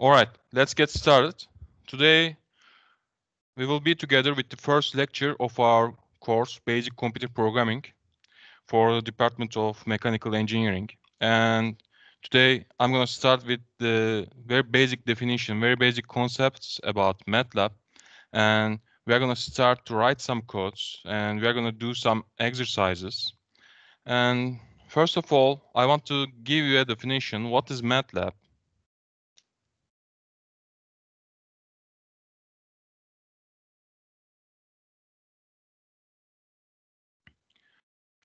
All right, let's get started. Today, we will be together with the first lecture of our course, Basic Computer Programming, for the Department of Mechanical Engineering. And today, I'm going to start with the very basic definition, very basic concepts about MATLAB. And we are going to start to write some codes, and we are going to do some exercises. And first of all, I want to give you a definition. What is MATLAB?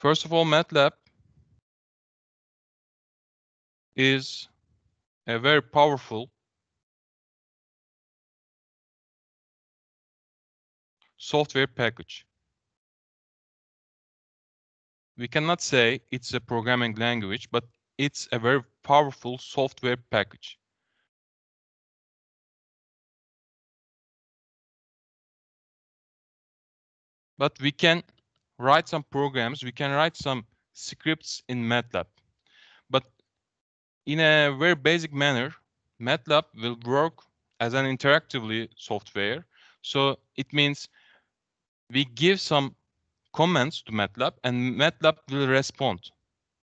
First of all, MATLAB is a very powerful software package. We cannot say it's a programming language, but it's a very powerful software package. But we can write some programs, we can write some scripts in MATLAB. But in a very basic manner, MATLAB will work as an interactively software. So it means we give some comments to MATLAB and MATLAB will respond.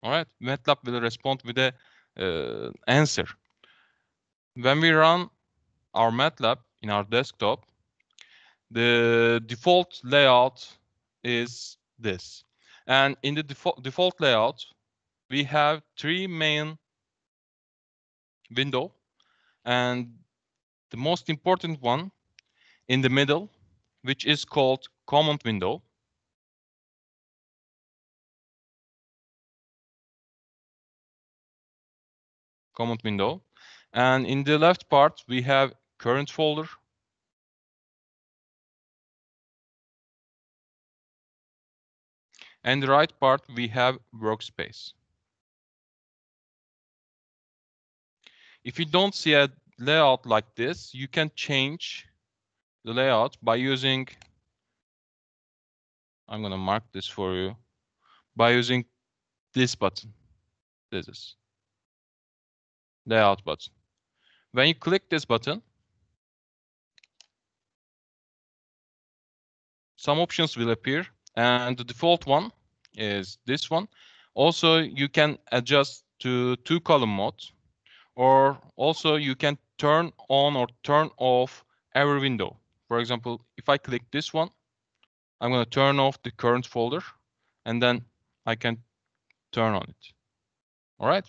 All right, MATLAB will respond with a uh, answer. When we run our MATLAB in our desktop, the default layout is this. And in the default, default layout, we have three main window. And the most important one in the middle, which is called command window. command window. And in the left part, we have current folder, and the right part we have workspace. If you don't see a layout like this, you can change the layout by using, I'm going to mark this for you, by using this button. This is layout button. When you click this button, some options will appear and the default one is this one. Also, you can adjust to two column mode, or also you can turn on or turn off every window. For example, if I click this one, I'm going to turn off the current folder and then I can turn on it. All right.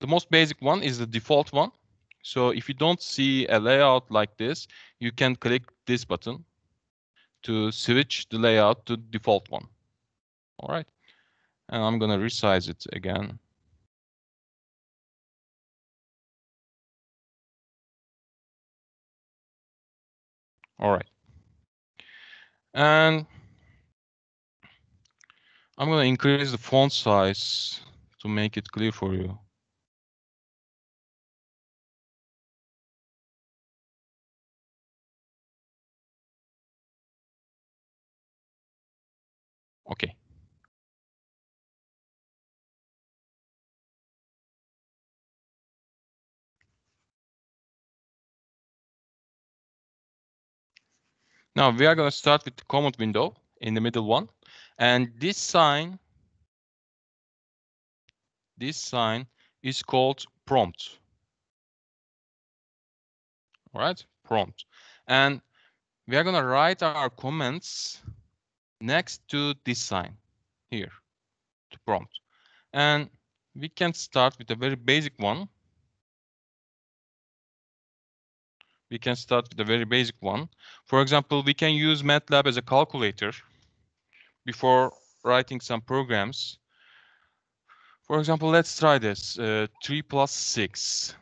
The most basic one is the default one. So if you don't see a layout like this, you can click this button to switch the layout to default one. All right. And I'm going to resize it again. All right. And I'm going to increase the font size to make it clear for you. okay Now we are going to start with the command window in the middle one. And this sign, this sign is called prompt. All right, prompt. And we are going to write our comments next to design here to prompt. And we can start with a very basic one. We can start with a very basic one. For example, we can use MATLAB as a calculator before writing some programs. For example, let's try this, uh, 3 plus 6.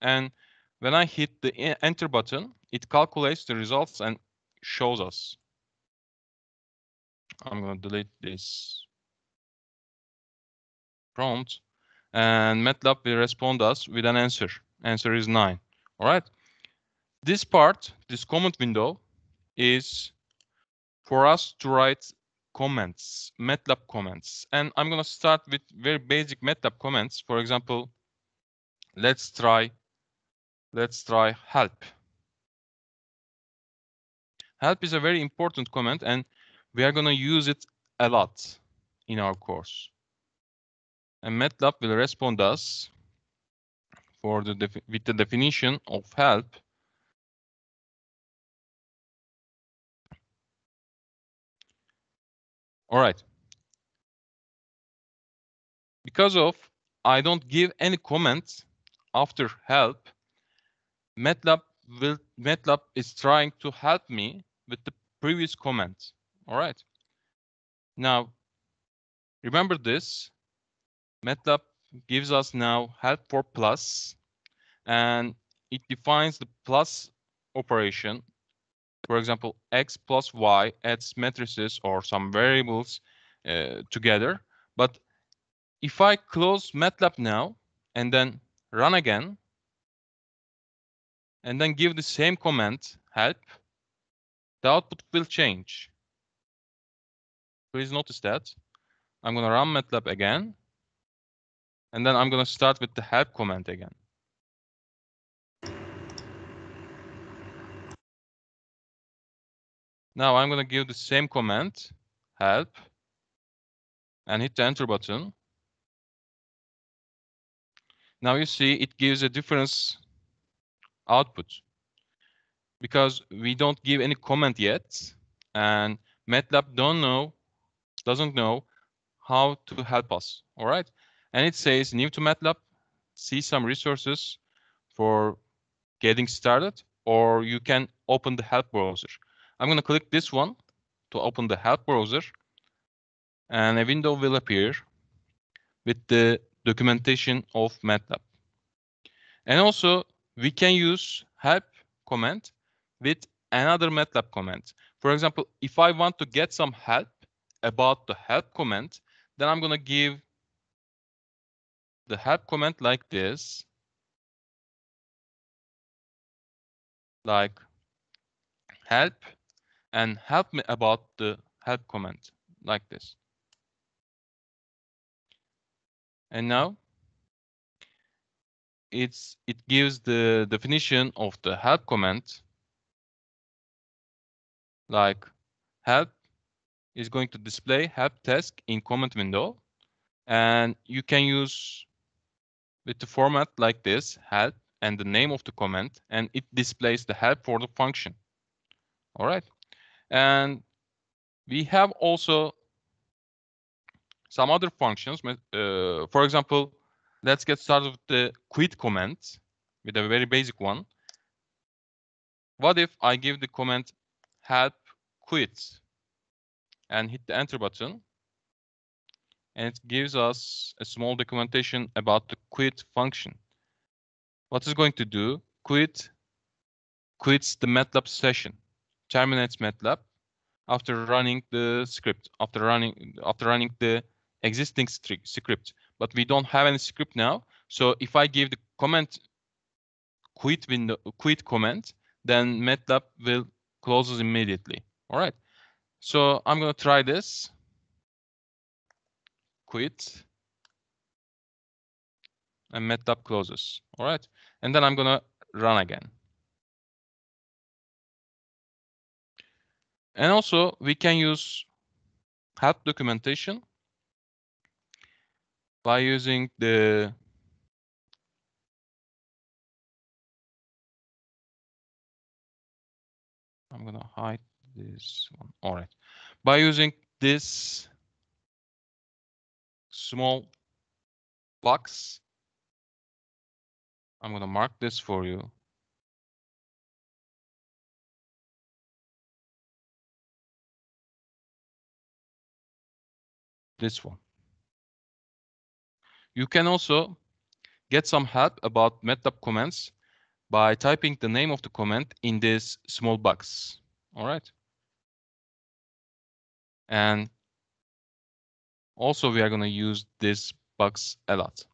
And when I hit the enter button, it calculates the results and shows us. I'm going to delete this prompt. And MATLAB will respond us with an answer. Answer is 9. All right. This part, this comment window, is for us to write comments, MATLAB comments. And I'm going to start with very basic MATLAB comments. For example, let's try, let's try help. Help is a very important comment and we are going to use it a lot in our course. And MATLAB will respond us for the with the definition of help All right. Because of I don't give any comments after help, MATLAB will MATLAB is trying to help me with the previous comment. All right. Now, remember this. MATLAB gives us now help for plus, and it defines the plus operation. For example, x plus y adds matrices or some variables uh, together. But if I close MATLAB now and then run again, and then give the same command help, the output will change. Please notice that. I'm going to run MATLAB again. And then I'm going to start with the help command again. Now I'm going to give the same command, help, and hit the enter button. Now you see it gives a difference output because we don't give any comment yet and MATLAB don't know doesn't know how to help us. All right. And it says new to MATLAB, see some resources for getting started, or you can open the help browser. I'm going to click this one to open the help browser. And a window will appear with the documentation of MATLAB. And also we can use help command with another MATLAB command. For example, if I want to get some help, about the help comment, then I'm going to give the help comment like this. Like help and help me about the help comment like this. And now it's it gives the definition of the help comment like help is going to display help task in comment window. And you can use with the format like this, help and the name of the comment, and it displays the help for the function. All right. And we have also some other functions. Uh, for example, let's get started with the quit command with a very basic one. What if I give the command help quit? and hit the enter button. And it gives us a small documentation about the quit function. What is going to do? Quit quits the MATLAB session, terminates MATLAB after running the script, after running after running the existing script. But we don't have any script now. So if I give the comment quit window quit comment, then MATLAB will closes immediately. All right. So I'm going to try this. Quit. And MetLab closes. All right. And then I'm going to run again. And also we can use help documentation by using the I'm going to hide this one. All right. By using this small box, I'm going to mark this for you. This one. You can also get some help about MATLAB commands by typing the name of the comment in this small box. All right. And also we are going to use this box a lot.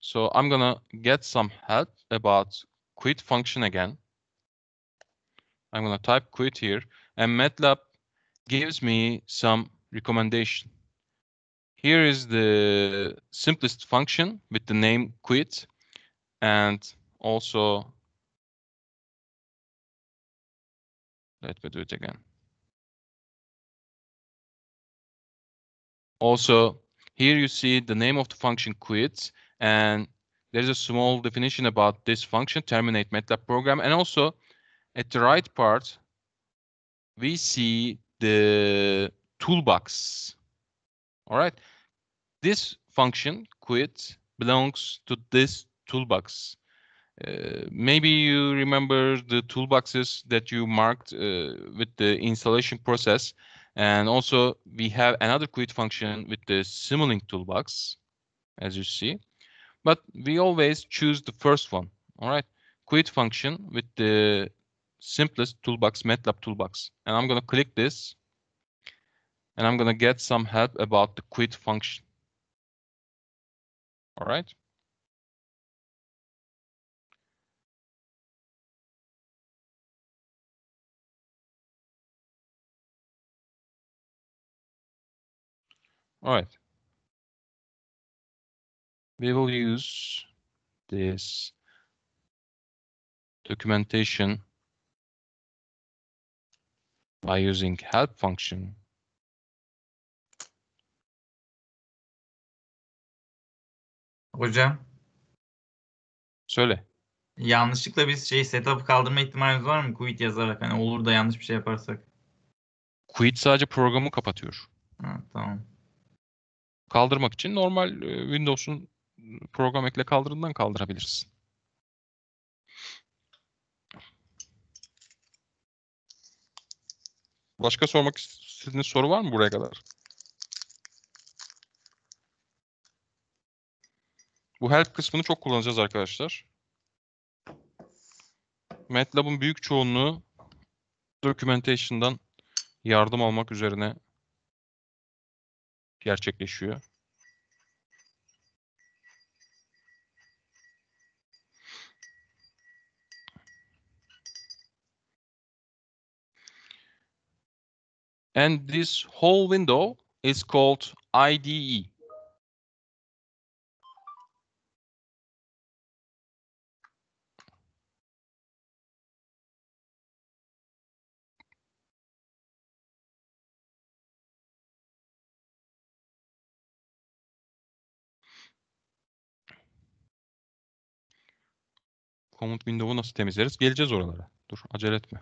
So I'm going to get some help about quit function again. I'm going to type quit here and MATLAB gives me some recommendation. Here is the simplest function with the name quit and also let me do it again. Also, here you see the name of the function quit and there's a small definition about this function terminate MATLAB program and also at the right part we see the toolbox. All right. This function quit belongs to this toolbox. Uh, maybe you remember the toolboxes that you marked uh, with the installation process. And also we have another quit function with the Simulink toolbox, as you see. But we always choose the first one, all right? Quit function with the simplest toolbox, MATLAB toolbox. And I'm gonna click this and I'm gonna get some help about the quit function. All right. All right. We will use this documentation by using help function. Hocam. Söyle. Yanlışlıkla biz şey setup kaldırma ihtimalimiz var mı quit yazarak? Hani olur da yanlış bir şey yaparsak. Quit sadece programı kapatıyor. Ha, tamam kaldırmak için normal Windows'un program ekle kaldırından kaldırabilirsin. Başka sormak istediğiniz soru var mı buraya kadar? Bu help kısmını çok kullanacağız arkadaşlar. MATLAB'ın büyük çoğunluğu documentation'dan yardım almak üzerine gerçekleşiyor. And this whole window is called IDE. Command window'u nasıl temizleriz? Geleceğiz oralara. Dur acele etme.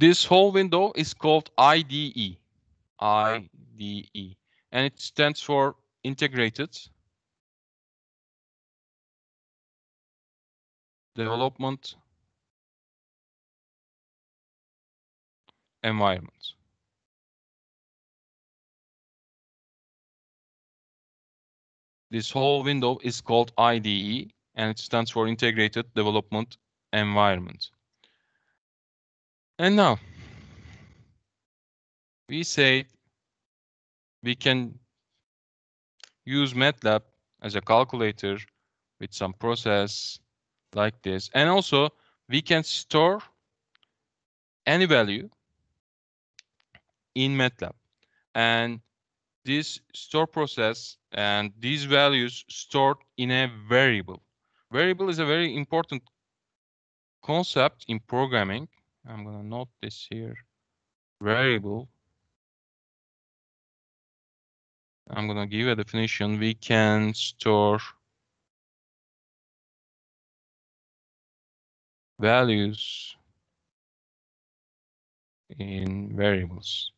This whole window is called IDE. IDE. And it stands for Integrated Development Environment. This whole window is called IDE and it stands for Integrated Development Environment. And now we say we can use MATLAB as a calculator with some process like this. And also we can store any value in MATLAB. And this store process and these values stored in a variable. Variable is a very important concept in programming. I'm going to note this here. Variable. I'm going to give a definition. We can store values in variables.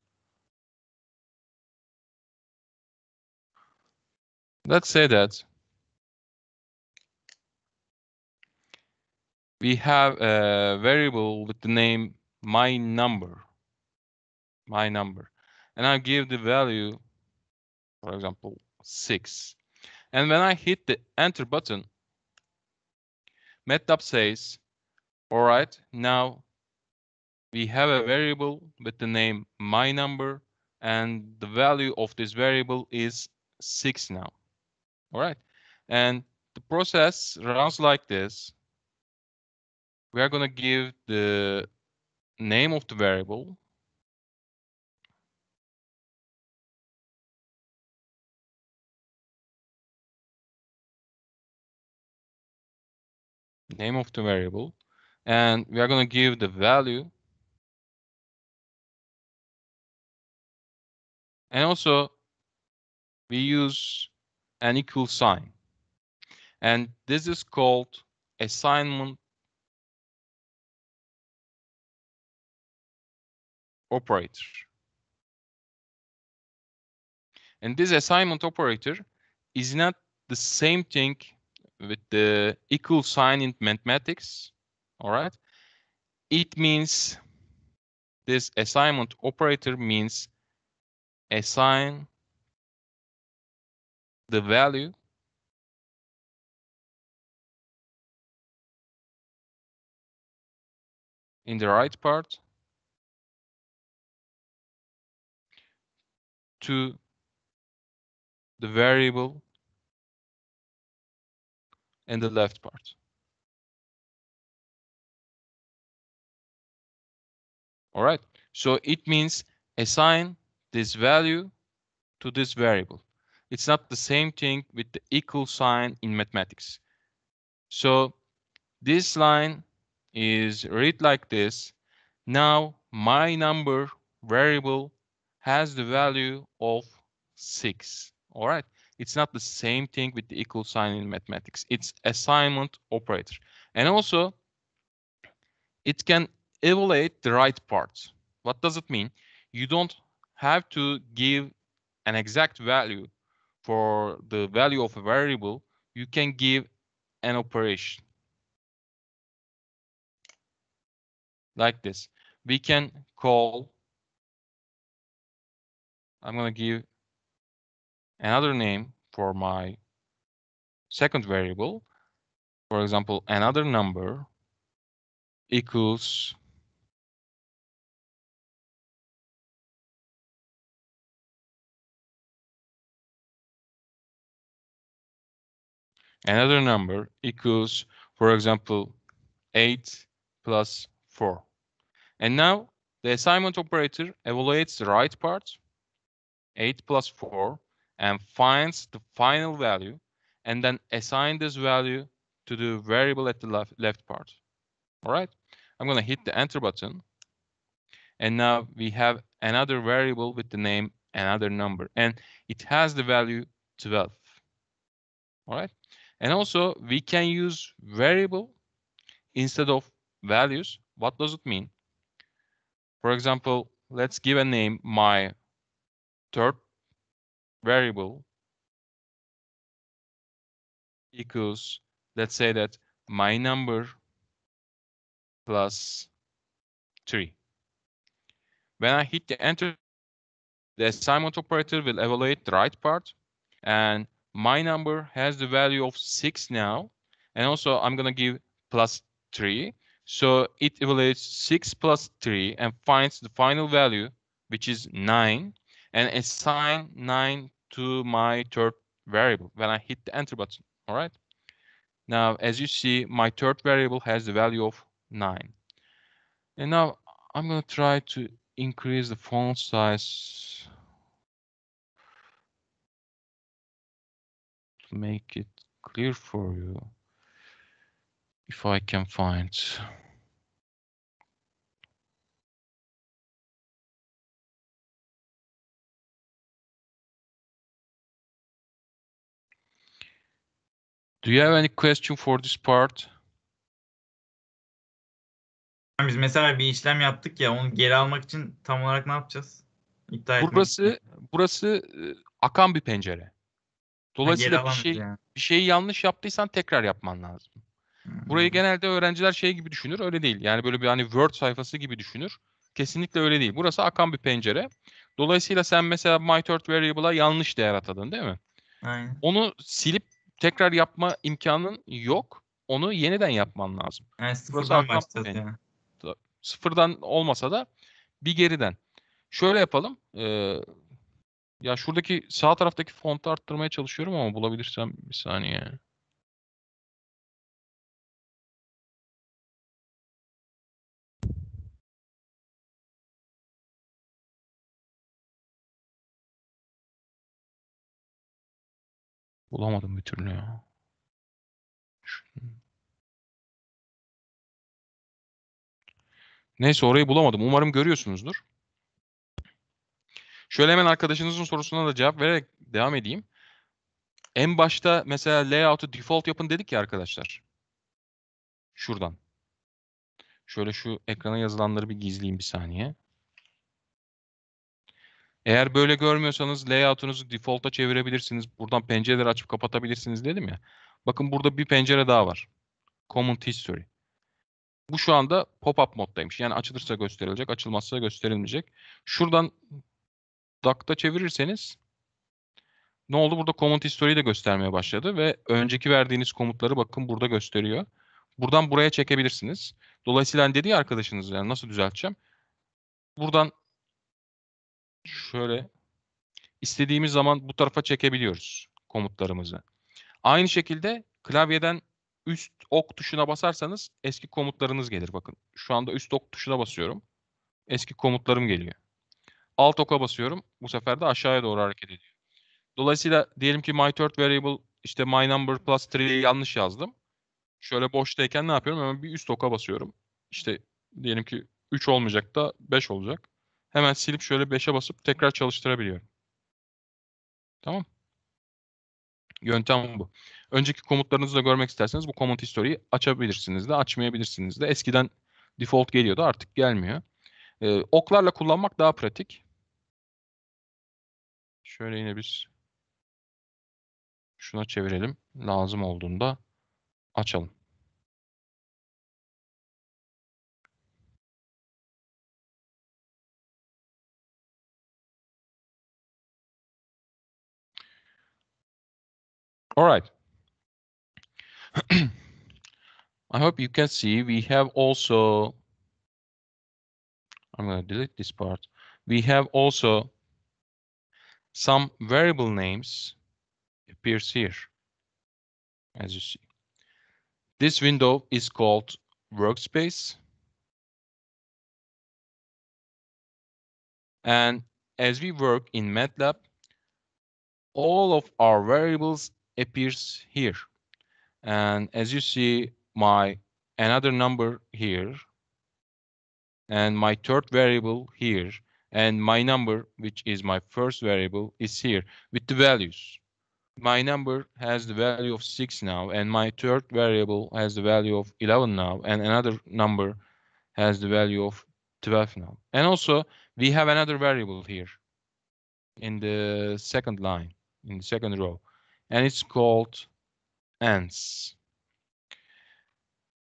Let's say that we have a variable with the name my number my number and i give the value for example six and when i hit the enter button MATLAB says all right now we have a variable with the name my number and the value of this variable is six now all right and the process runs like this we are going to give the name of the variable name of the variable and we are going to give the value and also we use an equal sign and this is called assignment operator. And this assignment operator is not the same thing with the equal sign in mathematics, all right? It means this assignment operator means assign the value in the right part to the variable in the left part. All right, so it means assign this value to this variable. It's not the same thing with the equal sign in mathematics. So this line is read like this. Now my number variable has the value of 6. All right. It's not the same thing with the equal sign in mathematics. It's assignment operator. And also, it can evaluate the right parts. What does it mean? You don't have to give an exact value for the value of a variable. You can give an operation. Like this. We can call I'm going to give another name for my second variable. For example, another number equals another number equals, for example, 8 plus 4. And now the assignment operator evaluates the right part 8 plus 4 and finds the final value and then assign this value to the variable at the left, left part. All right, I'm going to hit the enter button. And now we have another variable with the name another number and it has the value 12. All right. And also we can use variable instead of values. What does it mean? For example, let's give a name my third variable equals, let's say that my number plus three. When I hit the enter, the assignment operator will evaluate the right part and my number has the value of six now. And also I'm gonna give plus three. So it evaluates six plus three and finds the final value, which is nine and assign 9 to my third variable when I hit the enter button. All right. Now, as you see, my third variable has the value of 9. And now I'm going to try to increase the font size to make it clear for you if I can find. Do you have any question for this part? Biz mesela bir işlem yaptık ya onu geri almak için tam olarak ne yapacağız? İptal burası için. burası e, akan bir pencere. Dolayısıyla bir şey yani. bir şeyi yanlış yaptıysan tekrar yapman lazım. Hmm. Burayı genelde öğrenciler şey gibi düşünür. Öyle değil. Yani böyle bir hani Word sayfası gibi düşünür. Kesinlikle öyle değil. Burası akan bir pencere. Dolayısıyla sen mesela my third variable'a yanlış değer atadın değil mi? Aynen. Onu silip tekrar yapma imkanın yok. Onu yeniden yapman lazım. Yani sıfırdan başladı yani. Sıfırdan olmasa da bir geriden. Şöyle yapalım. Ee, ya şuradaki sağ taraftaki fontu arttırmaya çalışıyorum ama bulabilirsem bir saniye. Bulamadım bir türlü ya. Neyse orayı bulamadım. Umarım görüyorsunuzdur. Şöyle hemen arkadaşınızın sorusuna da cevap vererek devam edeyim. En başta mesela layout'u default yapın dedik ya arkadaşlar. Şuradan. Şöyle şu ekrana yazılanları bir gizleyeyim bir saniye. Eğer böyle görmüyorsanız layout'unuzu default'a çevirebilirsiniz. Buradan pencereleri açıp kapatabilirsiniz dedim ya. Bakın burada bir pencere daha var. Comment History. Bu şu anda pop-up moddaymış. Yani açılırsa gösterilecek, açılmazsa gösterilmeyecek. Şuradan DAC'da çevirirseniz ne oldu? Burada Command History'i de göstermeye başladı ve önceki verdiğiniz komutları bakın burada gösteriyor. Buradan buraya çekebilirsiniz. Dolayısıyla hani dedi ya arkadaşınız yani nasıl düzelteceğim? Buradan şöyle istediğimiz zaman bu tarafa çekebiliyoruz komutlarımızı. Aynı şekilde klavyeden üst ok tuşuna basarsanız eski komutlarınız gelir. Bakın şu anda üst ok tuşuna basıyorum. Eski komutlarım geliyor. Alt oka basıyorum. Bu sefer de aşağıya doğru hareket ediyor. Dolayısıyla diyelim ki my third variable işte my number plus 3'yi yanlış yazdım. Şöyle boştayken ne yapıyorum? Hemen bir üst oka basıyorum. İşte diyelim ki 3 olmayacak da 5 olacak hemen silip şöyle 5'e basıp tekrar çalıştırabiliyorum. Tamam. Yöntem bu. Önceki komutlarınızı da görmek isterseniz bu komut history'yi açabilirsiniz de açmayabilirsiniz de. Eskiden default geliyordu artık gelmiyor. Ee, oklarla kullanmak daha pratik. Şöyle yine biz şuna çevirelim. Lazım olduğunda açalım. All right. I hope you can see we have also, I'm going to delete this part. We have also some variable names appears here, as you see. This window is called workspace. And as we work in MATLAB, all of our variables appears here. And as you see, my another number here and my third variable here and my number, which is my first variable, is here with the values. My number has the value of 6 now, and my third variable has the value of 11 now, and another number has the value of 12 now. And also, we have another variable here in the second line, in the second row and it's called "ans."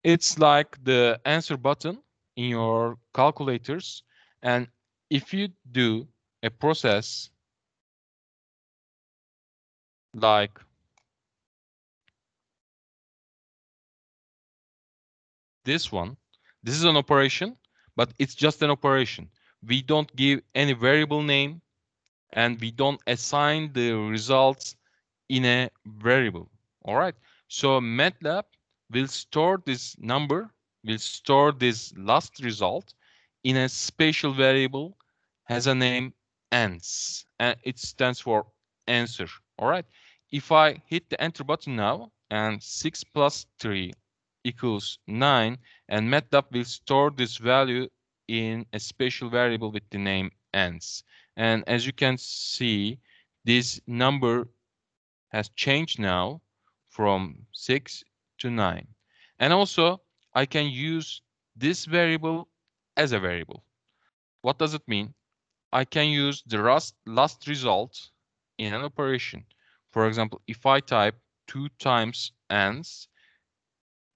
It's like the answer button in your calculators. And if you do a process like this one, this is an operation, but it's just an operation. We don't give any variable name and we don't assign the results in a variable. All right. So MATLAB will store this number, will store this last result in a spatial variable, has a name ans, and it stands for answer. All right. If I hit the enter button now and 6 plus 3 equals 9, and MATLAB will store this value in a spatial variable with the name ans. And as you can see, this number has changed now from 6 to 9. And also, I can use this variable as a variable. What does it mean? I can use the last, last result in an operation. For example, if I type 2 times ans,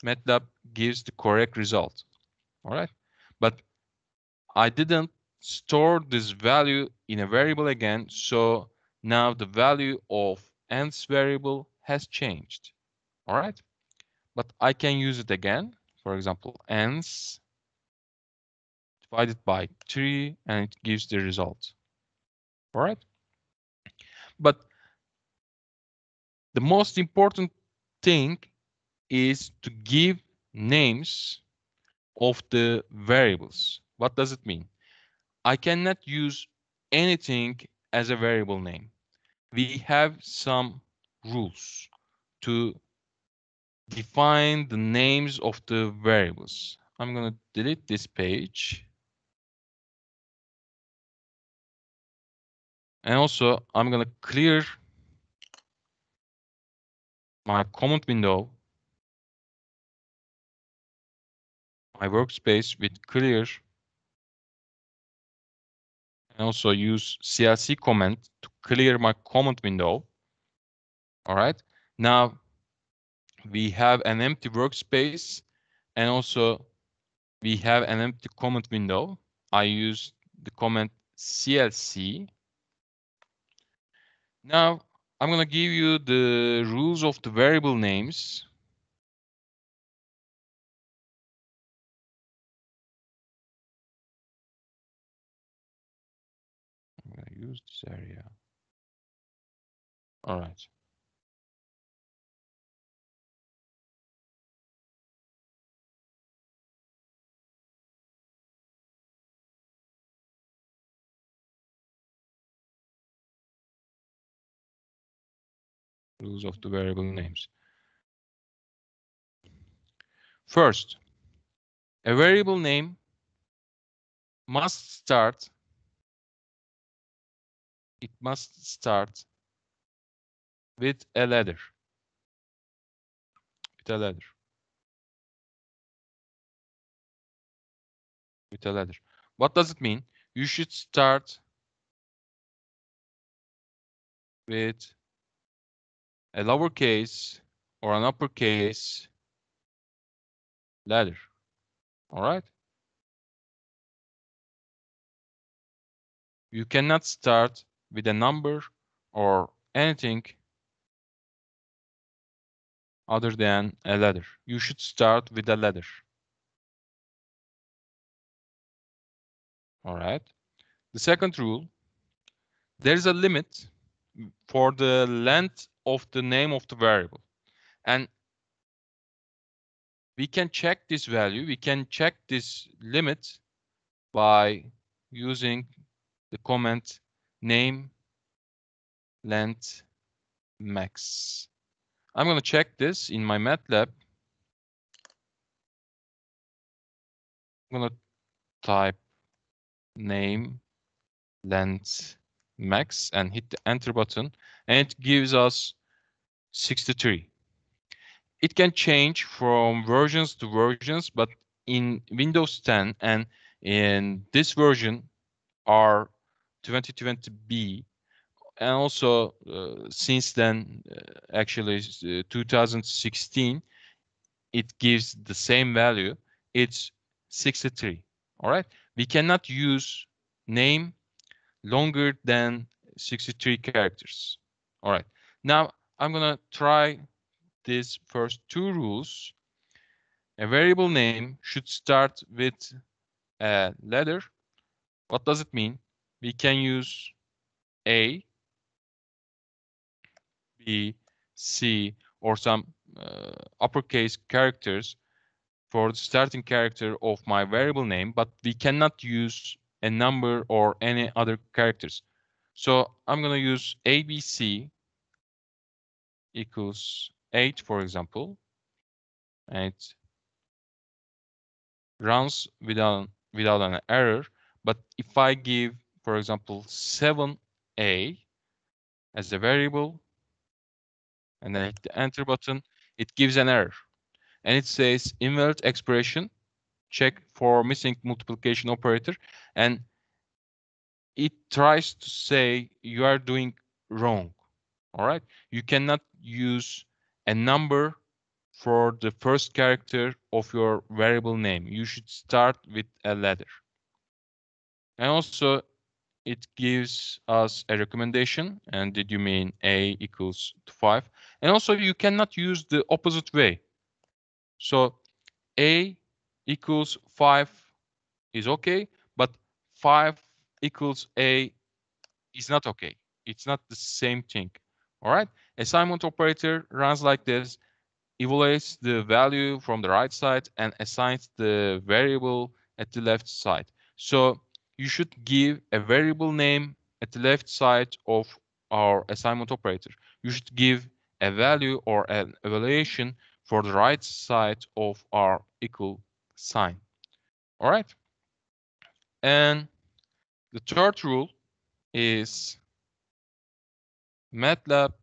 MATLAB gives the correct result. All right. But I didn't store this value in a variable again. So now the value of ends variable has changed. All right. But I can use it again. For example, ends divided by 3 and it gives the result. All right. But the most important thing is to give names of the variables. What does it mean? I cannot use anything as a variable name we have some rules to define the names of the variables. I'm going to delete this page. And also, I'm going to clear my comment window, my workspace with clear, and also use CLC comment to clear my comment window. All right. Now we have an empty workspace and also we have an empty comment window. I use the comment CLC. Now I'm going to give you the rules of the variable names. I'm going to use this area. All right. rules of the variable names. First, a variable name must start, it must start with a ladder. With a ladder. With a ladder. What does it mean? You should start with a lowercase or an uppercase ladder. All right. You cannot start with a number or anything other than a ladder. You should start with a ladder. All right. The second rule, there is a limit for the length of the name of the variable. And we can check this value. We can check this limit by using the comment name length max. I'm going to check this in my MATLAB. I'm going to type name length max and hit the enter button and it gives us 63. It can change from versions to versions, but in Windows 10 and in this version R2020B, and also uh, since then, uh, actually uh, 2016, it gives the same value. It's 63. All right. We cannot use name longer than 63 characters. All right. Now I'm going to try these first two rules. A variable name should start with a letter. What does it mean? We can use A B, C, or some uh, uppercase characters for the starting character of my variable name, but we cannot use a number or any other characters. So I'm going to use ABC equals 8, for example, and it runs without, without an error. But if I give, for example, 7a as a variable, and then hit the enter button, it gives an error. And it says invalid expression, check for missing multiplication operator. And it tries to say you are doing wrong. All right. You cannot use a number for the first character of your variable name. You should start with a letter. And also it gives us a recommendation and did you mean a equals to 5 and also you cannot use the opposite way so a equals 5 is okay but 5 equals a is not okay it's not the same thing all right assignment operator runs like this evaluates the value from the right side and assigns the variable at the left side so you should give a variable name at the left side of our assignment operator. You should give a value or an evaluation for the right side of our equal sign. All right. And the third rule is MATLAB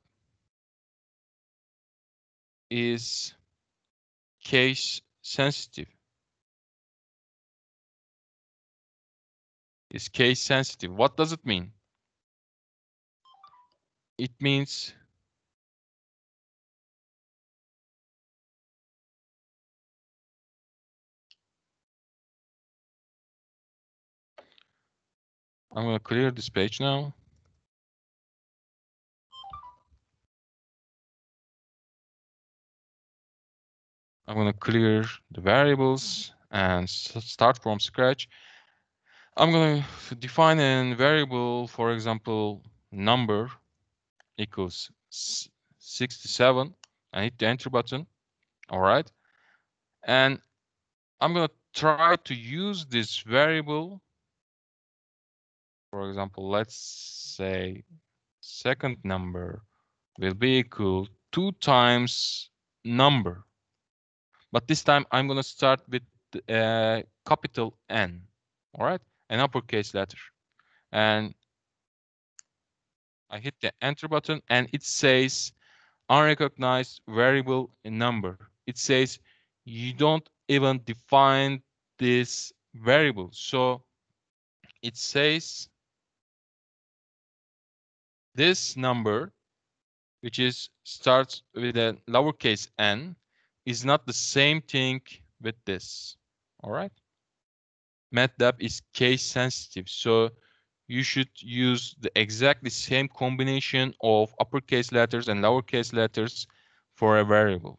is case sensitive. is case sensitive. What does it mean? It means I'm going to clear this page now. I'm going to clear the variables and start from scratch. I'm going to define a variable, for example, number equals 67. I hit the enter button. All right. And I'm going to try to use this variable. For example, let's say second number will be equal two times number. But this time I'm going to start with uh, capital N. All right an uppercase letter. And I hit the enter button and it says unrecognized variable number. It says you don't even define this variable. So it says this number, which is starts with a lowercase n, is not the same thing with this. All right. MATLAB is case sensitive. So you should use the exactly same combination of uppercase letters and lowercase letters for a variable.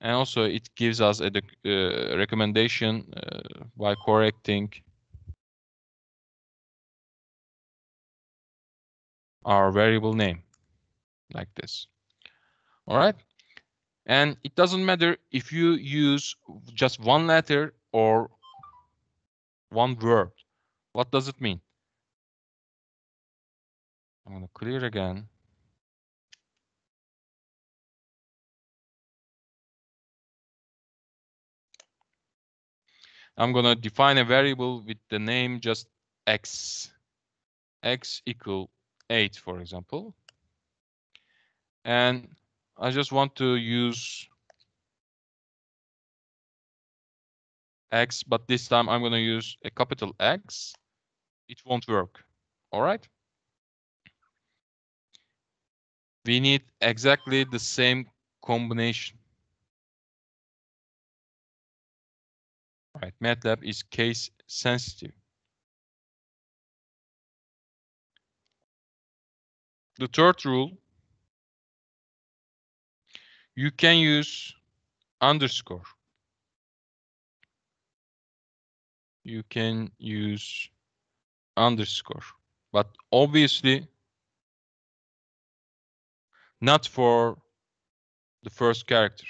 And also it gives us a uh, recommendation uh, by correcting our variable name like this. All right. And it doesn't matter if you use just one letter or one word. What does it mean? I'm going to clear again. I'm going to define a variable with the name just x, x equal 8, for example. And I just want to use X, but this time I'm going to use a capital X, it won't work. All right. We need exactly the same combination. All right, MATLAB is case sensitive. The third rule, you can use underscore. you can use underscore but obviously not for the first character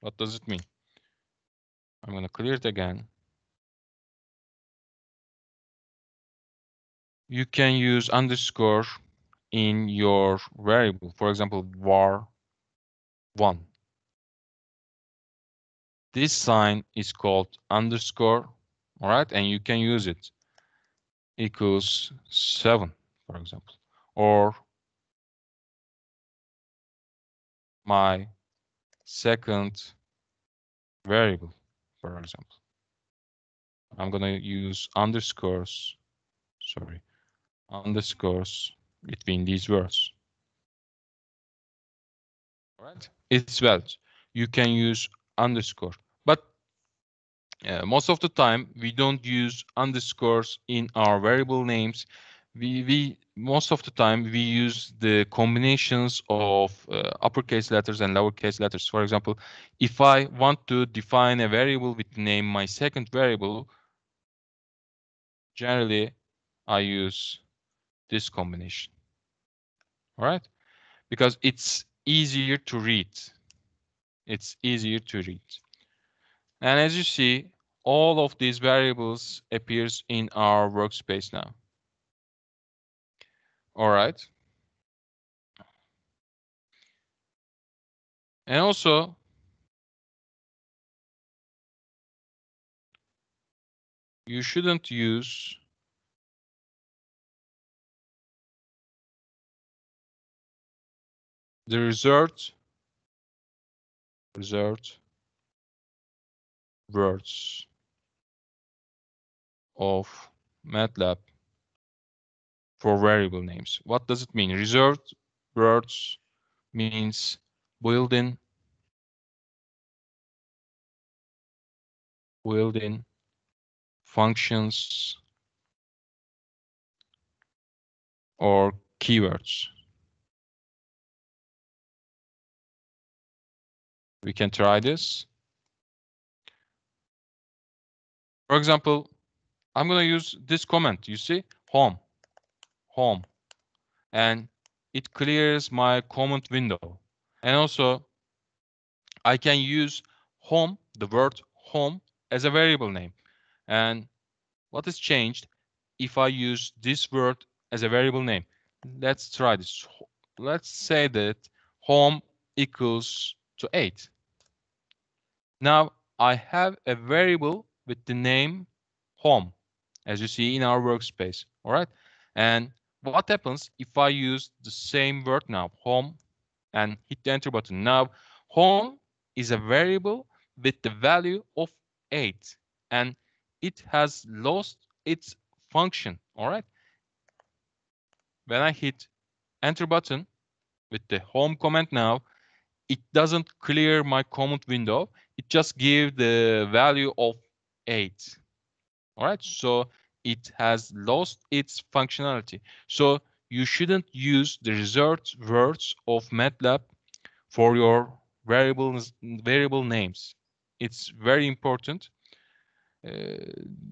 what does it mean i'm going to clear it again you can use underscore in your variable for example var one this sign is called underscore all right and you can use it equals 7 for example or my second variable for example i'm going to use underscores sorry underscores between these words all right it's valid you can use underscore uh, most of the time, we don't use underscores in our variable names. We, we most of the time we use the combinations of uh, uppercase letters and lowercase letters. For example, if I want to define a variable with name my second variable, generally I use this combination. All right, because it's easier to read. It's easier to read. And as you see, all of these variables appears in our workspace now. All right. And also, you shouldn't use the result, result words of MATLAB for variable names. What does it mean? Reserved words means building building functions or keywords. We can try this. For example, I'm going to use this comment. You see, home, home, and it clears my comment window. And also, I can use home, the word home, as a variable name. And what is changed if I use this word as a variable name? Let's try this. Let's say that home equals to 8. Now I have a variable with the name home, as you see in our workspace. All right. And what happens if I use the same word now, home, and hit the enter button? Now, home is a variable with the value of 8, and it has lost its function, all right? When I hit enter button with the home command now, it doesn't clear my comment window. It just gives the value of 8. All right, so it has lost its functionality. So you shouldn't use the reserved words of MATLAB for your variables, variable names. It's very important. Uh,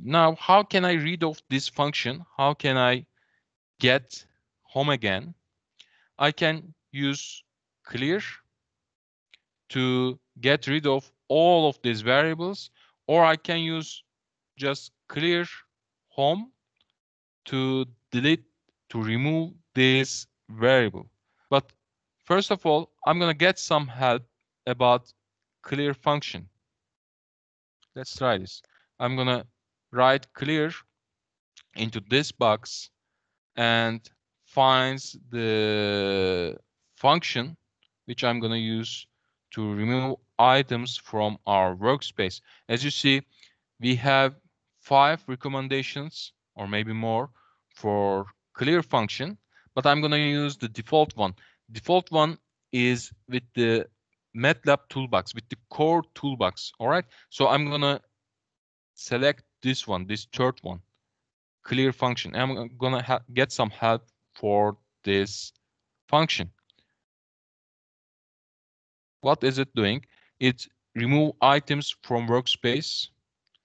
now, how can I read off this function? How can I get home again? I can use clear to get rid of all of these variables or I can use just clear home to delete, to remove this variable. But first of all, I'm going to get some help about clear function. Let's try this. I'm going to write clear into this box and finds the function which I'm going to use to remove items from our workspace. As you see, we have five recommendations or maybe more for clear function, but I'm going to use the default one. Default one is with the MATLAB toolbox, with the core toolbox. All right. So I'm going to select this one, this third one, clear function. I'm going to get some help for this function. What is it doing? it remove items from workspace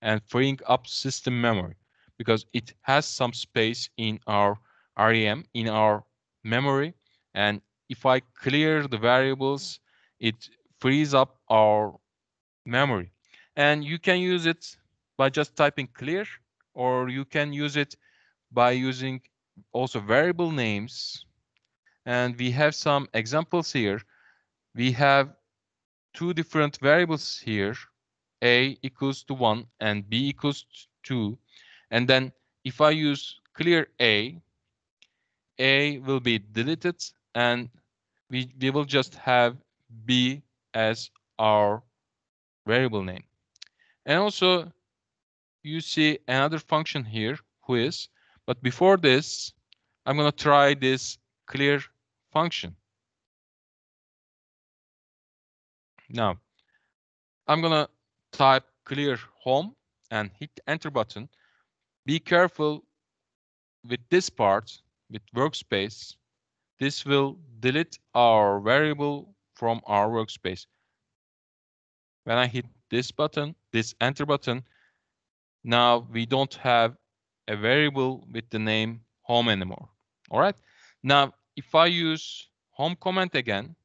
and freeing up system memory because it has some space in our REM, in our memory. And if I clear the variables, it frees up our memory. And you can use it by just typing clear, or you can use it by using also variable names. And we have some examples here. We have two different variables here, a equals to 1 and b equals to 2. And then if I use clear a, a will be deleted and we, we will just have b as our variable name. And also you see another function here who is, but before this, I'm going to try this clear function. Now, I'm gonna type clear home and hit the enter button. Be careful with this part, with workspace. This will delete our variable from our workspace. When I hit this button, this enter button, now we don't have a variable with the name home anymore. All right. Now, if I use home comment again,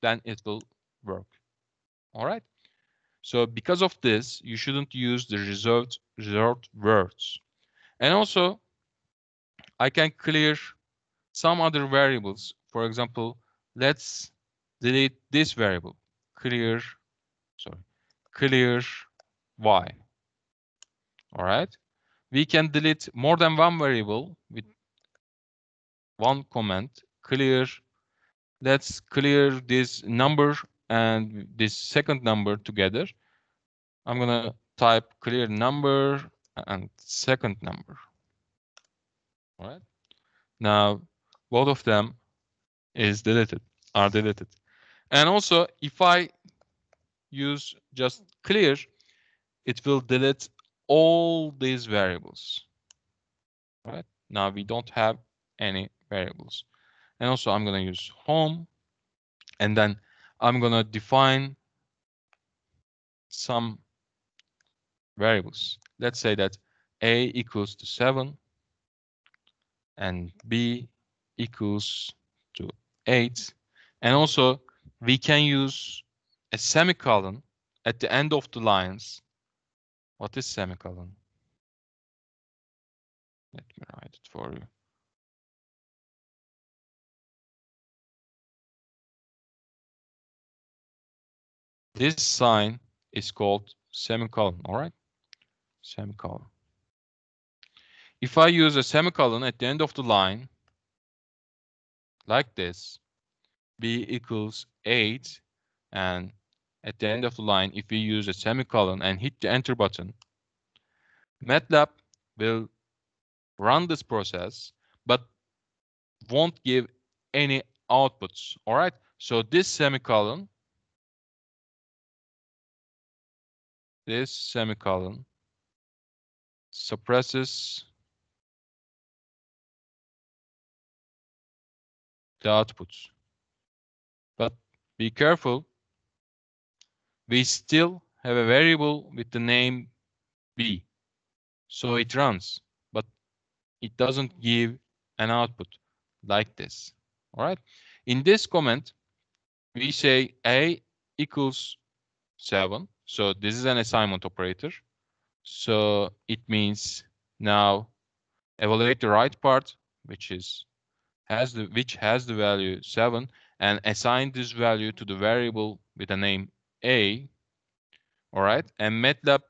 then it will work. All right. So because of this, you shouldn't use the reserved reserved words. And also, I can clear some other variables. For example, let's delete this variable, clear, sorry, clear y. All right. We can delete more than one variable with one comment, clear. Let's clear this number and this second number together, I'm going to type clear number and second number. All right. Now, both of them is deleted, are deleted. And also, if I use just clear, it will delete all these variables. All right. Now we don't have any variables. And also, I'm going to use home and then I'm going to define some variables. Let's say that A equals to 7 and B equals to 8. And also, we can use a semicolon at the end of the lines. What is semicolon? Let me write it for you. This sign is called semicolon, all right? Semicolon. If I use a semicolon at the end of the line, like this, b equals 8, and at the end of the line, if we use a semicolon and hit the enter button, MATLAB will run this process, but won't give any outputs, all right? So this semicolon this semicolon suppresses the output. But be careful. We still have a variable with the name B. So it runs, but it doesn't give an output like this. All right. In this comment, we say A equals 7 so this is an assignment operator. So it means now evaluate the right part, which is has the which has the value seven, and assign this value to the variable with a name a. All right, and MATLAB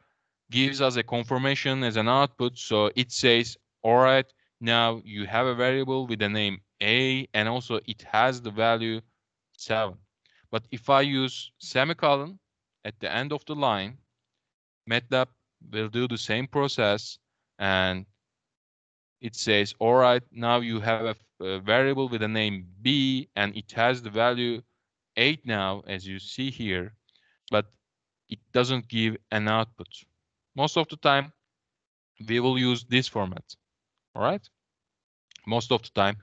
gives us a confirmation as an output. So it says, all right, now you have a variable with the name a, and also it has the value seven. But if I use semicolon, at the end of the line, MATLAB will do the same process and it says, all right, now you have a, a, variable with a name b and it has the value 8 now, as you see here, but it doesn't give an output. Most of the time, we will use this format, all right? Most of the time,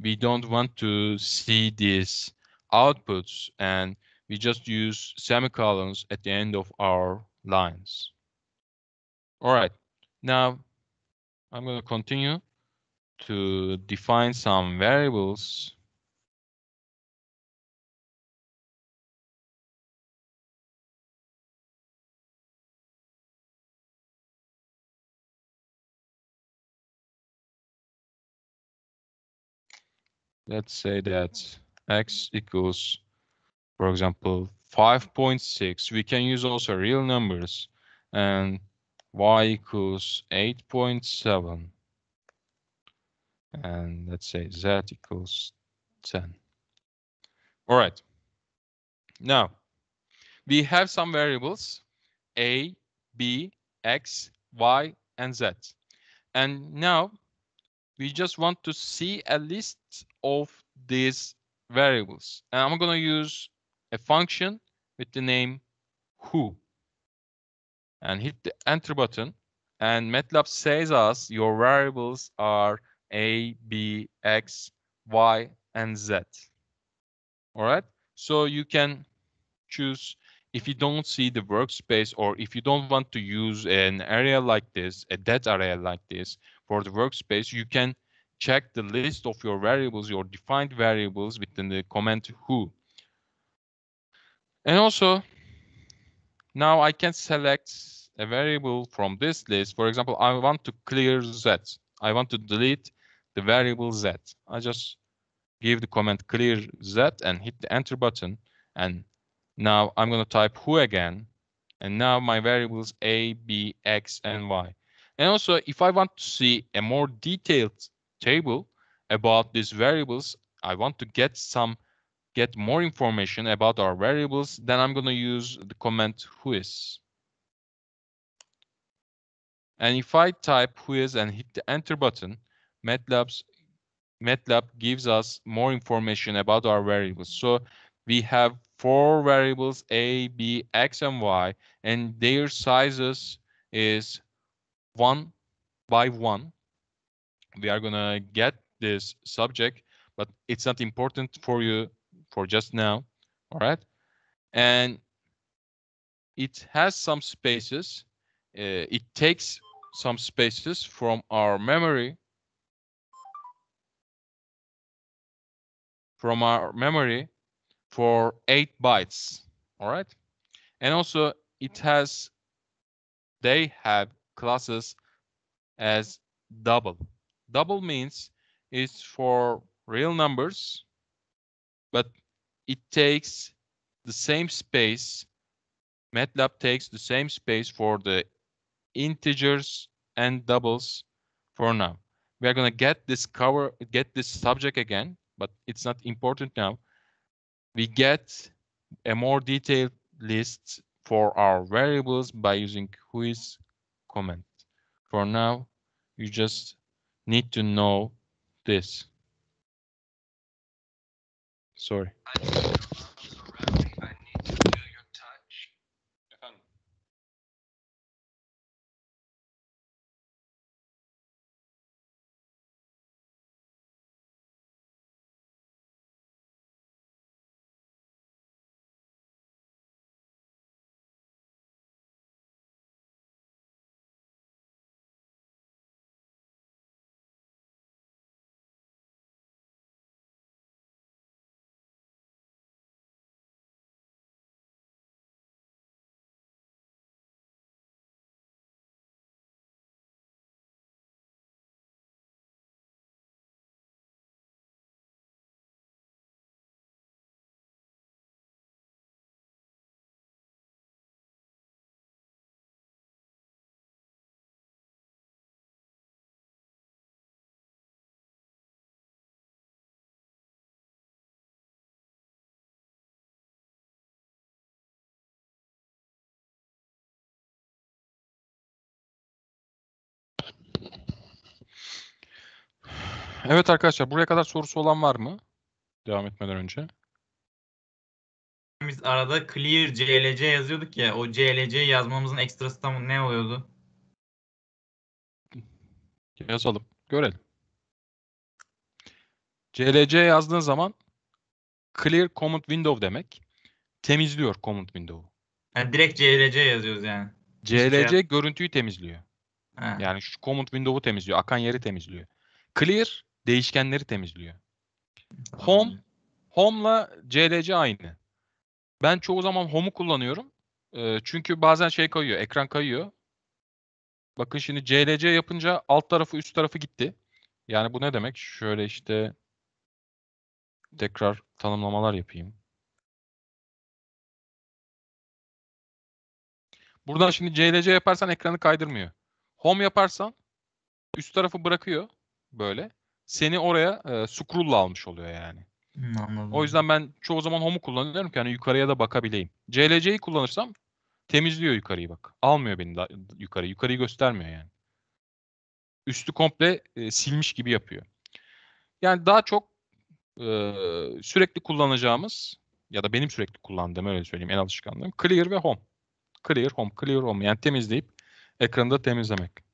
we don't want to see these outputs and we just use semicolons at the end of our lines. All right, now I'm going to continue to define some variables. Let's say that x equals for example, 5.6, we can use also real numbers and y equals 8.7 and let's say z equals 10. All right. Now, we have some variables a, b, x, y, and z. And now we just want to see a list of these variables. And I'm going to use a function with the name who and hit the enter button and MATLAB says us your variables are a, b, x, y, and z. All right, so you can choose if you don't see the workspace or if you don't want to use an area like this, a dead area like this for the workspace, you can check the list of your variables, your defined variables within the command who. And also, now I can select a variable from this list. For example, I want to clear Z. I want to delete the variable Z. I just give the command clear Z and hit the enter button. And now I'm going to type who again. And now my variables A, B, X, and Y. And also, if I want to see a more detailed table about these variables, I want to get some get more information about our variables, then I'm going to use the comment whois. And if I type whois and hit the enter button, MATLAB's MATLAB gives us more information about our variables. So we have four variables a, b, x, and y, and their sizes is one by one. We are gonna get this subject, but it's not important for you for just now. All right. And it has some spaces. Uh, it takes some spaces from our memory. From our memory for eight bytes. All right. And also it has, they have classes as double. Double means it's for real numbers, but it takes the same space. MATLAB takes the same space for the integers and doubles for now. We are going to get this cover, get this subject again, but it's not important now. We get a more detailed list for our variables by using who's comment. For now, you just need to know this. Sorry. Evet arkadaşlar buraya kadar sorusu olan var mı? Devam etmeden önce. Biz arada clear CLC yazıyorduk ya. O CLC yazmamızın ekstrası tam ne oluyordu? Yazalım. Görelim. CLC yazdığın zaman clear command window demek. Temizliyor command window'u. Yani direkt CLC yazıyoruz yani. CLC şey görüntüyü temizliyor. He. Yani şu command window'u temizliyor. Akan yeri temizliyor. Clear değişkenleri temizliyor. Home Home'la CLC aynı. Ben çoğu zaman Home'u kullanıyorum. Ee, çünkü bazen şey kayıyor, ekran kayıyor. Bakın şimdi CLC yapınca alt tarafı üst tarafı gitti. Yani bu ne demek? Şöyle işte tekrar tanımlamalar yapayım. Buradan şimdi CLC yaparsan ekranı kaydırmıyor. Home yaparsan üst tarafı bırakıyor böyle seni oraya e, scroll almış oluyor yani. anladım. O yüzden ben çoğu zaman home'u kullanıyorum ki hani yukarıya da bakabileyim. CLC'yi kullanırsam temizliyor yukarıyı bak. Almıyor beni yukarı. Yukarıyı göstermiyor yani. Üstü komple e, silmiş gibi yapıyor. Yani daha çok e, sürekli kullanacağımız ya da benim sürekli kullandığım öyle söyleyeyim en alışkanlığım clear ve home. Clear home, clear home yani temizleyip ekranda temizlemek.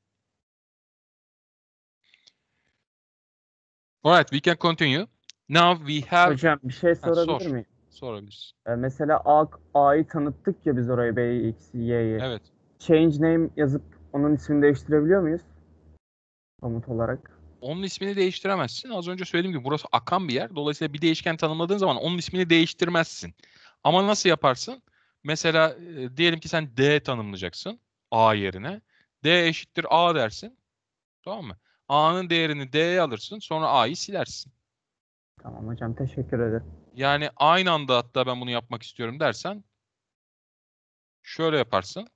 All we can continue. Now we have... Hocam bir şey sorabilir sor. miyim? Sorabilirsin. Ee, mesela A, A'yı tanıttık ya biz oraya b, x, Y'yi. Evet. Change name yazıp onun ismini değiştirebiliyor muyuz? Komut olarak. Onun ismini değiştiremezsin. Az önce söylediğim gibi burası akan bir yer. Dolayısıyla bir değişken tanımladığın zaman onun ismini değiştirmezsin. Ama nasıl yaparsın? Mesela e, diyelim ki sen D tanımlayacaksın A yerine. D eşittir A dersin. Tamam mı? A'nın değerini D'ye alırsın. Sonra A'yı silersin. Tamam hocam teşekkür ederim. Yani aynı anda hatta ben bunu yapmak istiyorum dersen şöyle yaparsın.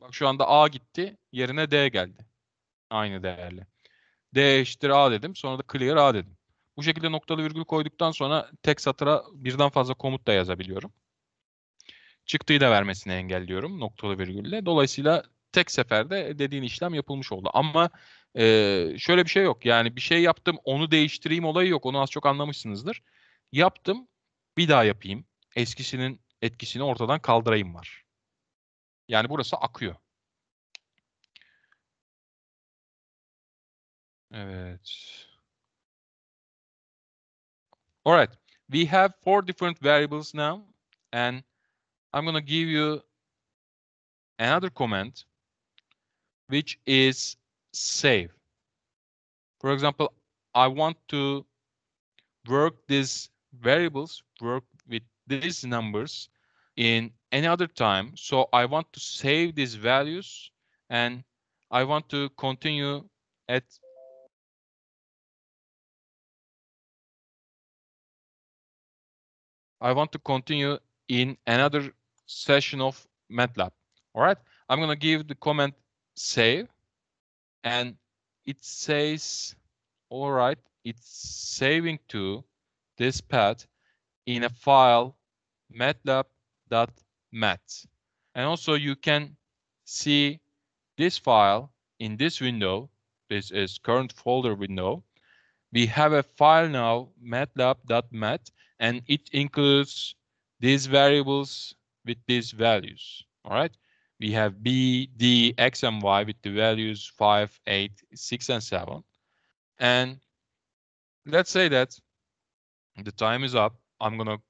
Bak şu anda A gitti. Yerine D geldi. Aynı değerli. D eşittir A dedim. Sonra da clear A dedim. Bu şekilde noktalı virgül koyduktan sonra tek satıra birden fazla komut da yazabiliyorum. Çıktıyı da vermesini engelliyorum noktalı virgülle. Dolayısıyla tek seferde dediğin işlem yapılmış oldu. Ama e, şöyle bir şey yok. Yani bir şey yaptım onu değiştireyim olayı yok. Onu az çok anlamışsınızdır. Yaptım bir daha yapayım. Eskisinin etkisini ortadan kaldırayım var. Yani burası akıyor. Evet. Alright. We have four different variables now and I'm going to give you another command which is save. For example, I want to work these variables, work with these numbers in any other time. So I want to save these values and I want to continue at I want to continue in another session of MATLAB. All right, I'm going to give the comment save and it says, all right, it's saving to this path in a file matlab.mat. And also you can see this file in this window. This is current folder window. We have a file now matlab.mat and it includes these variables with these values. All right we have B, D, X, and Y with the values 5, 8, 6, and 7. And let's say that the time is up. I'm going to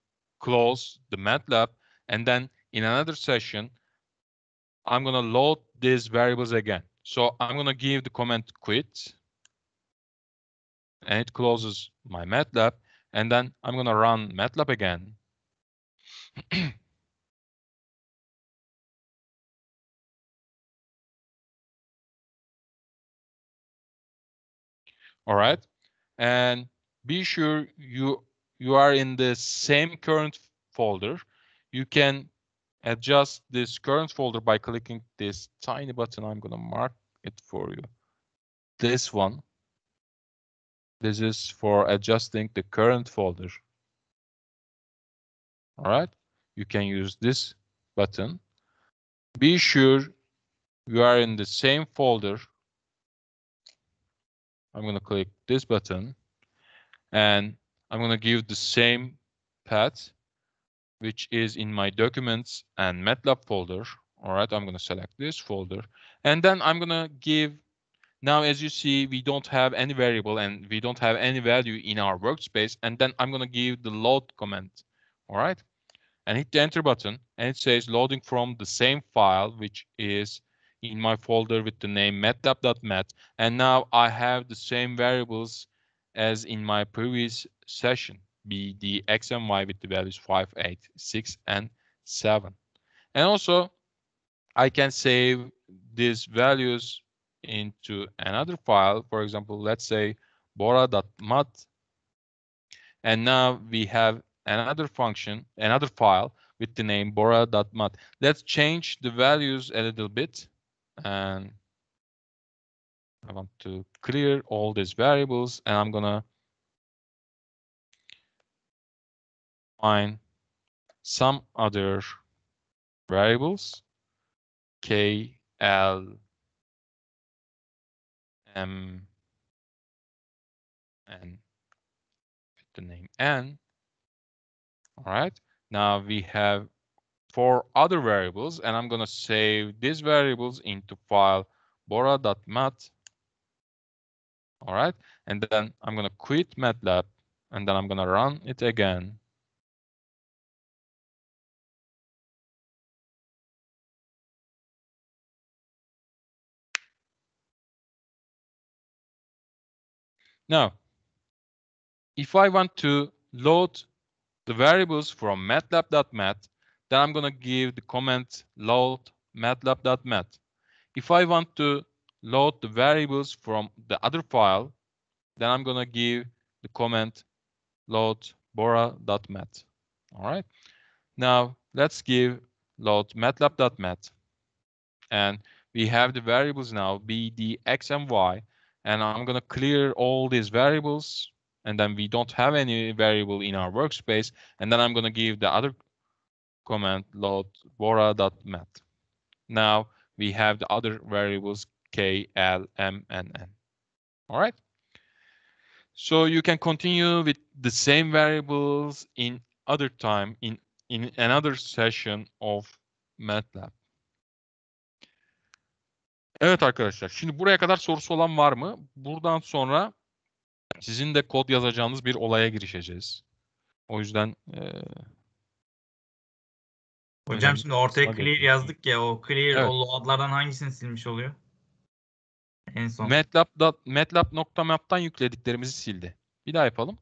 close the MATLAB. And then in another session, I'm going to load these variables again. So I'm going to give the command quit. And it closes my MATLAB. And then I'm going to run MATLAB again. all right and be sure you you are in the same current folder you can adjust this current folder by clicking this tiny button i'm going to mark it for you this one this is for adjusting the current folder all right you can use this button be sure you are in the same folder I'm going to click this button and I'm going to give the same path which is in my documents and MATLAB folder. All right, I'm going to select this folder and then I'm going to give now, as you see, we don't have any variable and we don't have any value in our workspace. And then I'm going to give the load command. All right. And hit the enter button and it says loading from the same file, which is in my folder with the name matlab.mat. And now I have the same variables as in my previous session, be the x and y with the values 5, 8, 6, and 7. And also, I can save these values into another file. For example, let's say bora.mat. And now we have another function, another file with the name bora.mat. Let's change the values a little bit and I want to clear all these variables and I'm gonna find some other variables k l m n Put the name n all right now we have for other variables, and I'm going to save these variables into file bora.mat. All right, and then I'm going to quit MATLAB, and then I'm going to run it again. Now, if I want to load the variables from matlab.mat, then I'm going to give the command load matlab.mat. If I want to load the variables from the other file, then I'm going to give the command load bora.mat. All right. Now let's give load matlab.mat. And we have the variables now, b, d, x, and y. And I'm going to clear all these variables. And then we don't have any variable in our workspace. And then I'm going to give the other Comment load vora.mat. Now we have the other variables k, l, m, and n. All right. So you can continue with the same variables in other time in in another session of MATLAB. Evet arkadaşlar. Şimdi buraya kadar sorusu olan var mı? Buradan sonra sizin de kod yazacağınız bir olaya girişeceğiz. O yüzden e Hocam şimdi ortaya clear yazdık ya o clear evet. o adlardan hangisini silmiş oluyor? En son. MATLAB, MATLAB.map'tan yüklediklerimizi sildi. Bir daha yapalım.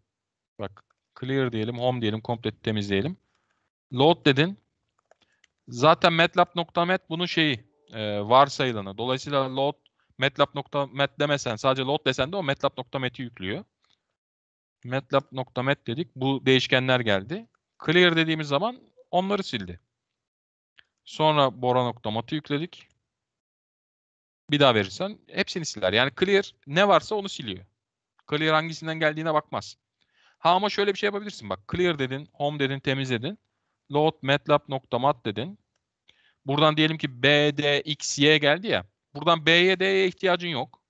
Bak clear diyelim, home diyelim, komple temizleyelim. Load dedin. Zaten MATLAB.mat bunun şeyi e, varsayılanı. Dolayısıyla load MATLAB.mat demesen sadece load desen de o MATLAB.mat'i yüklüyor. MATLAB.mat dedik. Bu değişkenler geldi. Clear dediğimiz zaman onları sildi. Sonra bora.mat'ı yükledik. Bir daha verirsen hepsini siler. Yani clear ne varsa onu siliyor. Clear hangisinden geldiğine bakmaz. Ha ama şöyle bir şey yapabilirsin bak. Clear dedin, home dedin, temizledin. Load Matlab nokta mat dedin. Buradan diyelim ki B, D, X, Y geldi ya. Buradan B'ye, D'ye ihtiyacın yok.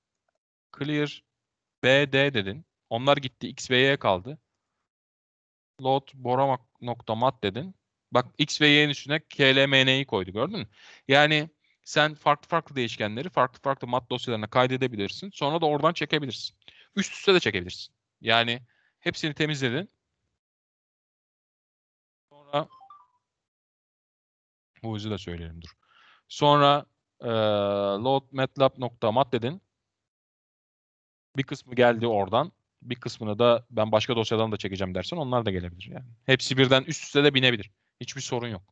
Clear B, D dedin. Onlar gitti. X ve Y kaldı. Load nokta mat dedin. Bak X ve Y'nin üstüne KLMN'yi koydu gördün mü? Yani sen farklı farklı değişkenleri farklı farklı mat dosyalarına kaydedebilirsin. Sonra da oradan çekebilirsin. Üst üste de çekebilirsin. Yani hepsini temizledin. Sonra bu hızı da söyleyelim dur. Sonra e, load matlab.mat dedin. Bir kısmı geldi oradan. Bir kısmını da ben başka dosyadan da çekeceğim dersen onlar da gelebilir. Yani hepsi birden üst üste de binebilir. Hiçbir sorun yok.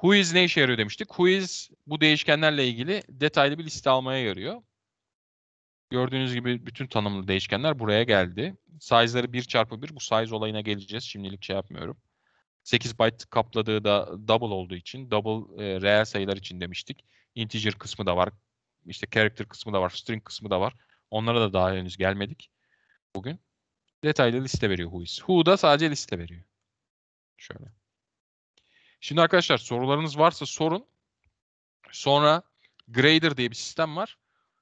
Who is ne işe yarıyor demiştik. Who is bu değişkenlerle ilgili detaylı bir liste almaya yarıyor. Gördüğünüz gibi bütün tanımlı değişkenler buraya geldi. Size'ları 1 çarpı 1 bu size olayına geleceğiz. Şimdilik şey yapmıyorum. 8 byte kapladığı da double olduğu için double e, reel sayılar için demiştik. Integer kısmı da var. İşte character kısmı da var. String kısmı da var. Onlara da daha henüz gelmedik bugün detaylı liste veriyor who is. Who da sadece liste veriyor. Şöyle. Şimdi arkadaşlar sorularınız varsa sorun. Sonra grader diye bir sistem var.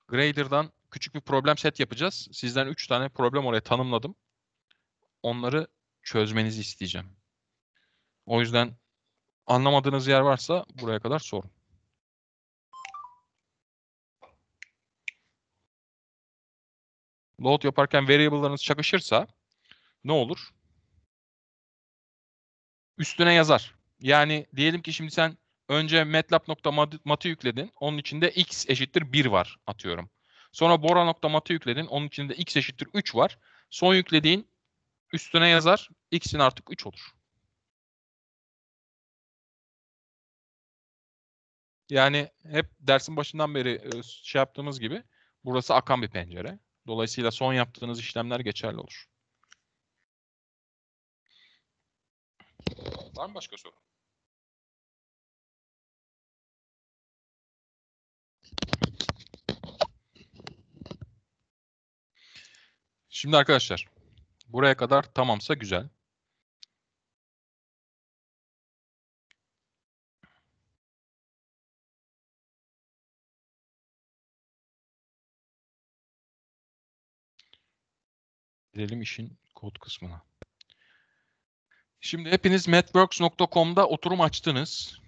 Grader'dan küçük bir problem set yapacağız. Sizden 3 tane problem oraya tanımladım. Onları çözmenizi isteyeceğim. O yüzden anlamadığınız yer varsa buraya kadar sorun. load yaparken variable'larınız çakışırsa ne olur? Üstüne yazar. Yani diyelim ki şimdi sen önce matlab.mat'ı yükledin. Onun içinde x eşittir 1 var atıyorum. Sonra bora.mat'ı yükledin. Onun içinde x eşittir 3 var. Son yüklediğin üstüne yazar. x'in artık 3 olur. Yani hep dersin başından beri e, şey yaptığımız gibi burası akan bir pencere. Dolayısıyla son yaptığınız işlemler geçerli olur. Var mı başka soru? Şimdi arkadaşlar buraya kadar tamamsa güzel. Gelelim işin kod kısmına. Şimdi hepiniz matworks.com'da oturum açtınız.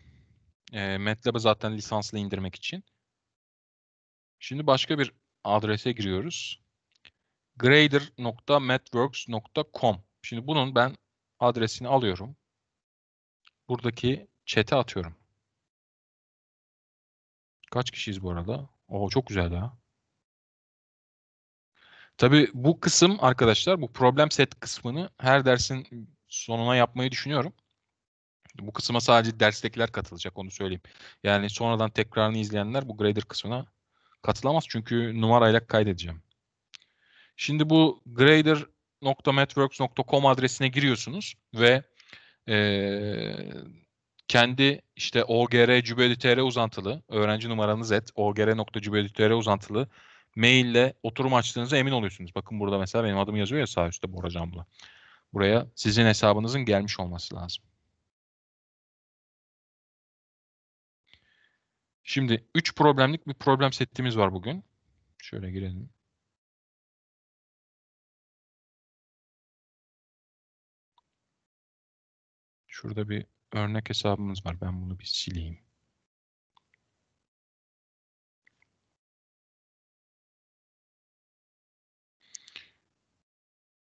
E, MATLAB'ı zaten lisanslı indirmek için. Şimdi başka bir adrese giriyoruz. grader.matworks.com Şimdi bunun ben adresini alıyorum. Buradaki chat'e atıyorum. Kaç kişiyiz bu arada? Oo çok güzel ya. Tabii bu kısım arkadaşlar bu problem set kısmını her dersin sonuna yapmayı düşünüyorum. Bu kısma sadece derstekiler katılacak onu söyleyeyim. Yani sonradan tekrarını izleyenler bu grader kısmına katılamaz çünkü numarayla kaydedeceğim. Şimdi bu grader.networks.com adresine giriyorsunuz ve ee, kendi işte ogr.cübedütr uzantılı öğrenci numaranız et ogr.cübedütr uzantılı maille oturum açtığınızda emin oluyorsunuz. Bakın burada mesela benim adım yazıyor ya sağ üstte Bora Cambla. Buraya sizin hesabınızın gelmiş olması lazım. Şimdi 3 problemlik bir problem setimiz var bugün. Şöyle girelim. Şurada bir örnek hesabımız var. Ben bunu bir sileyim.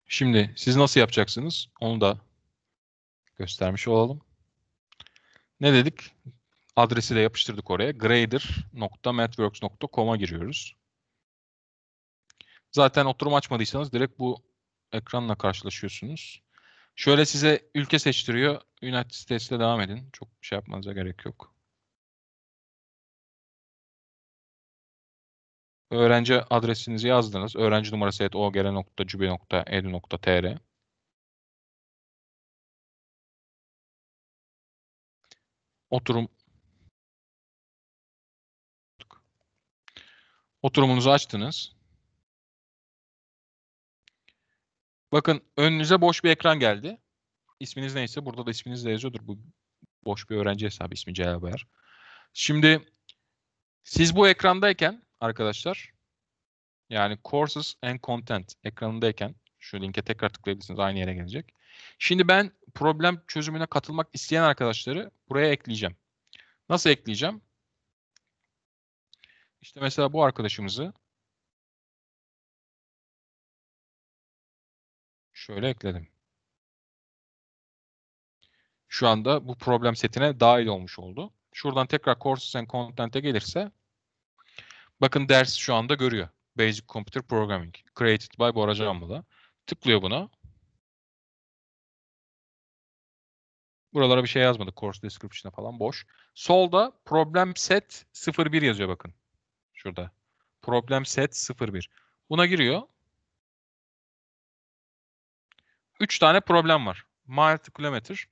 Şimdi siz nasıl yapacaksınız? Onu da göstermiş olalım. Ne dedik? Adresi de yapıştırdık oraya. grader.networks.com'a giriyoruz. Zaten oturum açmadıysanız direkt bu ekranla karşılaşıyorsunuz. Şöyle size ülke seçtiriyor. United States'te devam edin. Çok şey yapmanıza gerek yok. Öğrenci adresinizi yazdınız. Öğrenci numarası et ogr.cübe.edu.tr Oturum Oturumunuzu açtınız. Bakın önünüze boş bir ekran geldi. İsminiz neyse burada da isminiz de yazıyordur. Bu boş bir öğrenci hesabı ismi Celal Bayar. Şimdi siz bu ekrandayken arkadaşlar yani Courses and Content ekranındayken şu linke tekrar tıklayabilirsiniz aynı yere gelecek. Şimdi ben problem çözümüne katılmak isteyen arkadaşları buraya ekleyeceğim. Nasıl ekleyeceğim? İşte mesela bu arkadaşımızı şöyle ekledim. Şu anda bu problem setine dahil olmuş oldu. Şuradan tekrar Courses and Content'e gelirse Bakın ders şu anda görüyor. Basic Computer Programming. Created by Bora Canlı'da. Tıklıyor buna. Buralara bir şey yazmadı. Course description'a falan boş. Solda problem set 01 yazıyor bakın. Şurada. Problem set 01. Buna giriyor. 3 tane problem var. Mile to kilometer,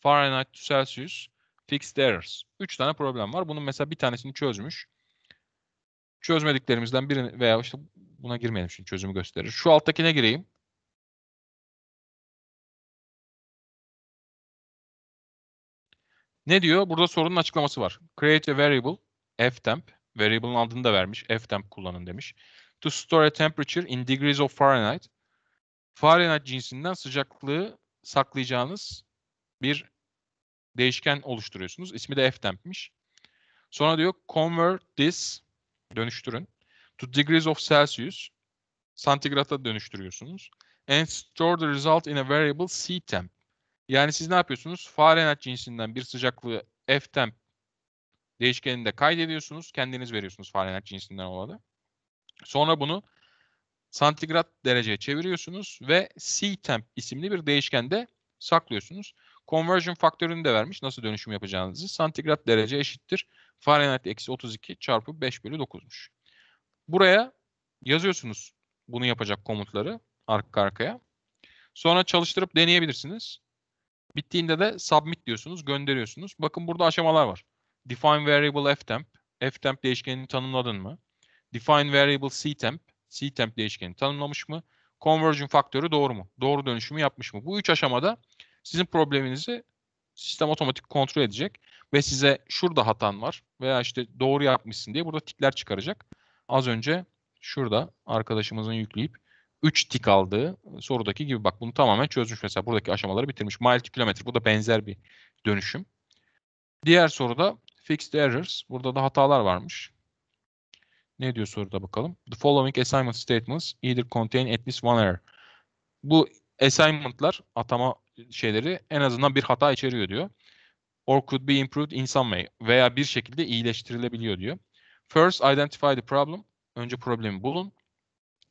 Fahrenheit to Celsius, fixed errors. 3 tane problem var. Bunun mesela bir tanesini çözmüş çözmediklerimizden birini veya işte buna girmeyelim şimdi çözümü gösterir. Şu alttakine gireyim. Ne diyor? Burada sorunun açıklaması var. Create a variable, ftemp. Variable'ın adını da vermiş. Ftemp kullanın demiş. To store a temperature in degrees of Fahrenheit. Fahrenheit cinsinden sıcaklığı saklayacağınız bir değişken oluşturuyorsunuz. İsmi de ftemp'miş. Sonra diyor convert this dönüştürün. To degrees of Celsius santigrata dönüştürüyorsunuz. And store the result in a variable C temp. Yani siz ne yapıyorsunuz? Fahrenheit cinsinden bir sıcaklığı F temp değişkeninde kaydediyorsunuz. Kendiniz veriyorsunuz Fahrenheit cinsinden olanı. Sonra bunu santigrat dereceye çeviriyorsunuz ve C temp isimli bir değişkende saklıyorsunuz. Conversion faktörünü de vermiş. Nasıl dönüşüm yapacağınızı. Santigrat derece eşittir. Fahrenheit eksi 32 çarpı 5 bölü 9'muş. Buraya yazıyorsunuz bunu yapacak komutları arka arkaya. Sonra çalıştırıp deneyebilirsiniz. Bittiğinde de submit diyorsunuz, gönderiyorsunuz. Bakın burada aşamalar var. Define variable ftemp. Ftemp değişkenini tanımladın mı? Define variable ctemp. Ctemp değişkenini tanımlamış mı? Conversion faktörü doğru mu? Doğru dönüşümü yapmış mı? Bu üç aşamada sizin probleminizi sistem otomatik kontrol edecek ve size şurada hatan var veya işte doğru yapmışsın diye burada tikler çıkaracak. Az önce şurada arkadaşımızın yükleyip 3 tik aldığı sorudaki gibi bak bunu tamamen çözmüş mesela buradaki aşamaları bitirmiş. Mile to kilometre bu da benzer bir dönüşüm. Diğer soruda fixed errors burada da hatalar varmış. Ne diyor soruda bakalım. The following assignment statements either contain at least one error. Bu assignment'lar atama şeyleri en azından bir hata içeriyor diyor. Or could be improved in some way veya bir şekilde iyileştirilebiliyor diyor. First identify the problem. Önce problemi bulun.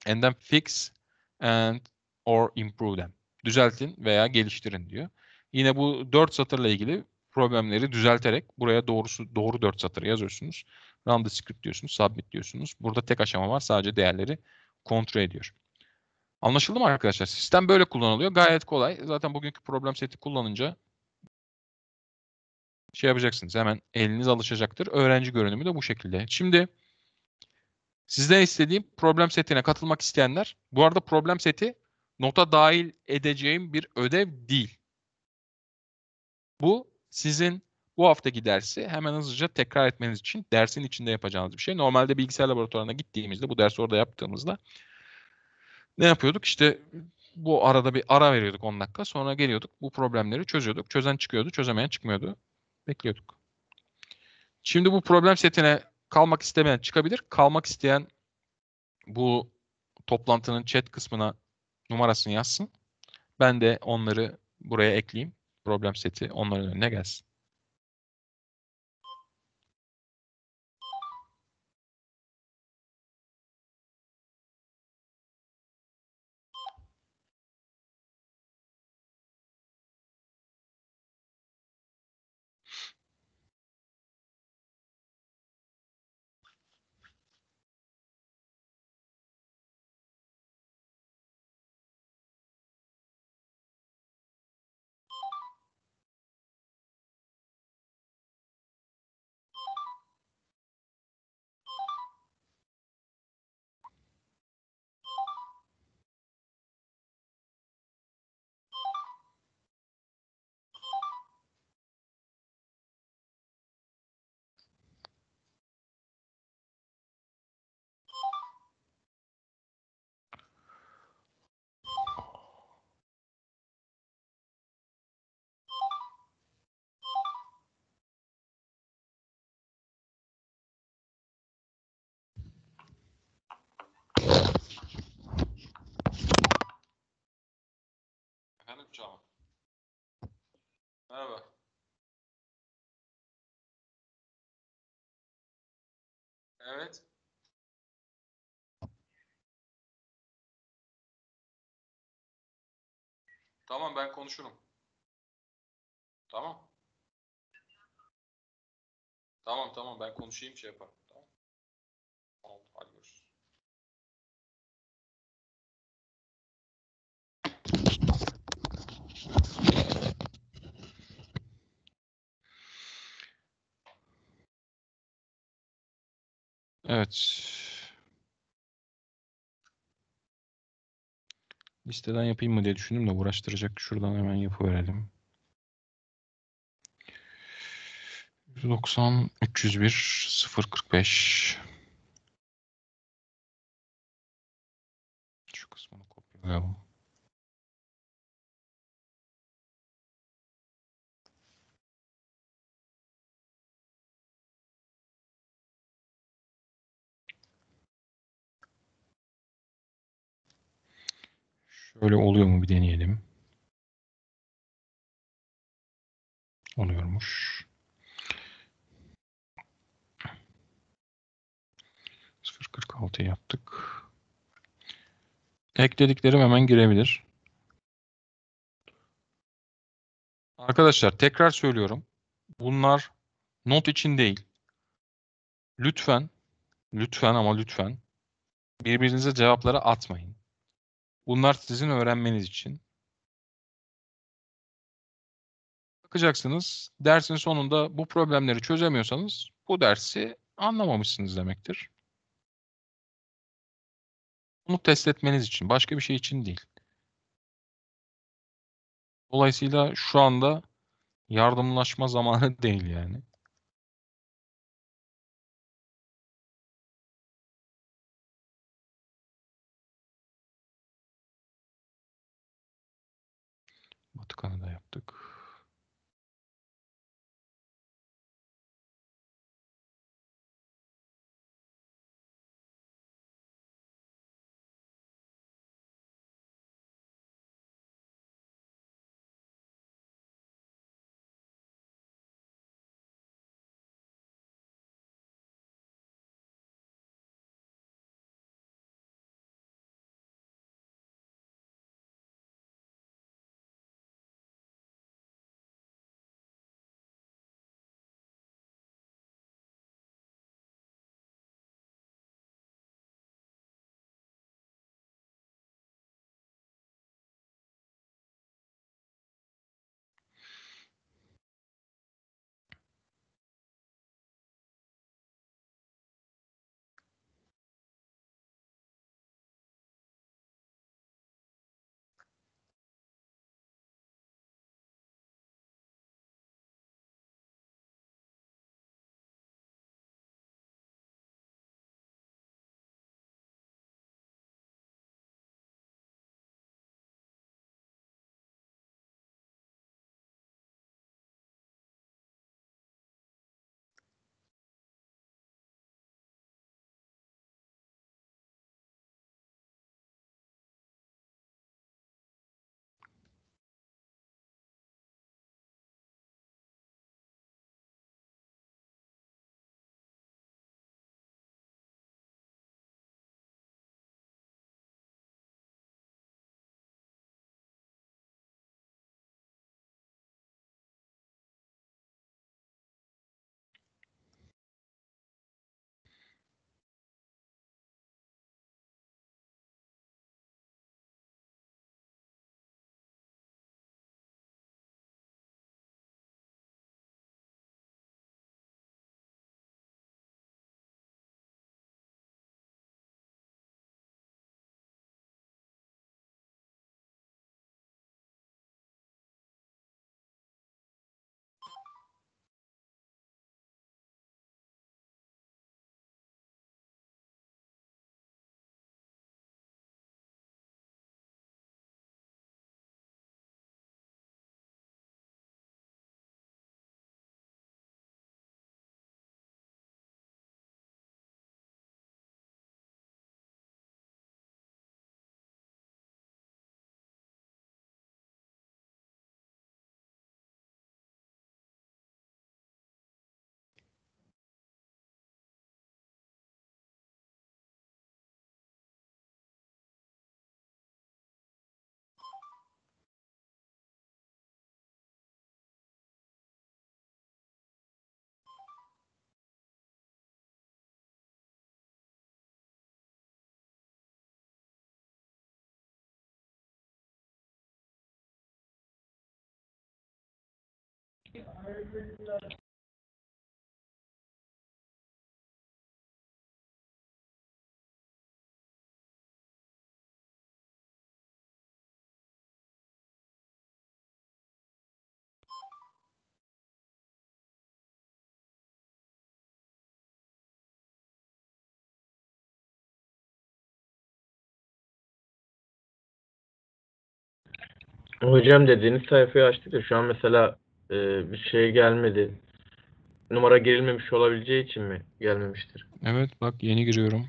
And then fix and or improve them. Düzeltin veya geliştirin diyor. Yine bu dört satırla ilgili problemleri düzelterek buraya doğrusu doğru dört satır yazıyorsunuz. Run the script diyorsunuz, submit diyorsunuz. Burada tek aşama var. Sadece değerleri kontrol ediyor. Anlaşıldı mı arkadaşlar? Sistem böyle kullanılıyor. Gayet kolay. Zaten bugünkü problem seti kullanınca şey yapacaksınız. Hemen eliniz alışacaktır. Öğrenci görünümü de bu şekilde. Şimdi sizden istediğim problem setine katılmak isteyenler. Bu arada problem seti nota dahil edeceğim bir ödev değil. Bu sizin bu haftaki dersi hemen hızlıca tekrar etmeniz için dersin içinde yapacağınız bir şey. Normalde bilgisayar laboratuvarına gittiğimizde bu dersi orada yaptığımızda ne yapıyorduk? İşte bu arada bir ara veriyorduk 10 dakika. Sonra geliyorduk bu problemleri çözüyorduk. Çözen çıkıyordu, çözemeyen çıkmıyordu. Bekliyorduk. Şimdi bu problem setine kalmak istemeyen çıkabilir. Kalmak isteyen bu toplantının chat kısmına numarasını yazsın. Ben de onları buraya ekleyeyim. Problem seti onların önüne gelsin. kendi kucağıma. Merhaba. Evet. Tamam ben konuşurum. Tamam. Tamam tamam ben konuşayım şey yaparım. Tamam. Tamam. Hadi. Evet. Listeden yapayım mı diye düşündüm de uğraştıracak. Şuradan hemen yapıverelim. 190 301 045 Şu kısmını kopyalayalım. Şöyle oluyor mu bir deneyelim. Oluyormuş. 0.46 yaptık. Eklediklerim hemen girebilir. Arkadaşlar tekrar söylüyorum. Bunlar not için değil. Lütfen, lütfen ama lütfen birbirinize cevapları atmayın. Bunlar sizin öğrenmeniz için. Bakacaksınız dersin sonunda bu problemleri çözemiyorsanız bu dersi anlamamışsınız demektir. Bunu test etmeniz için, başka bir şey için değil. Dolayısıyla şu anda yardımlaşma zamanı değil yani. коротко, да. Hocam dediğiniz sayfayı açtık da şu an mesela e, bir şey gelmedi. Numara girilmemiş olabileceği için mi gelmemiştir? Evet bak yeni giriyorum.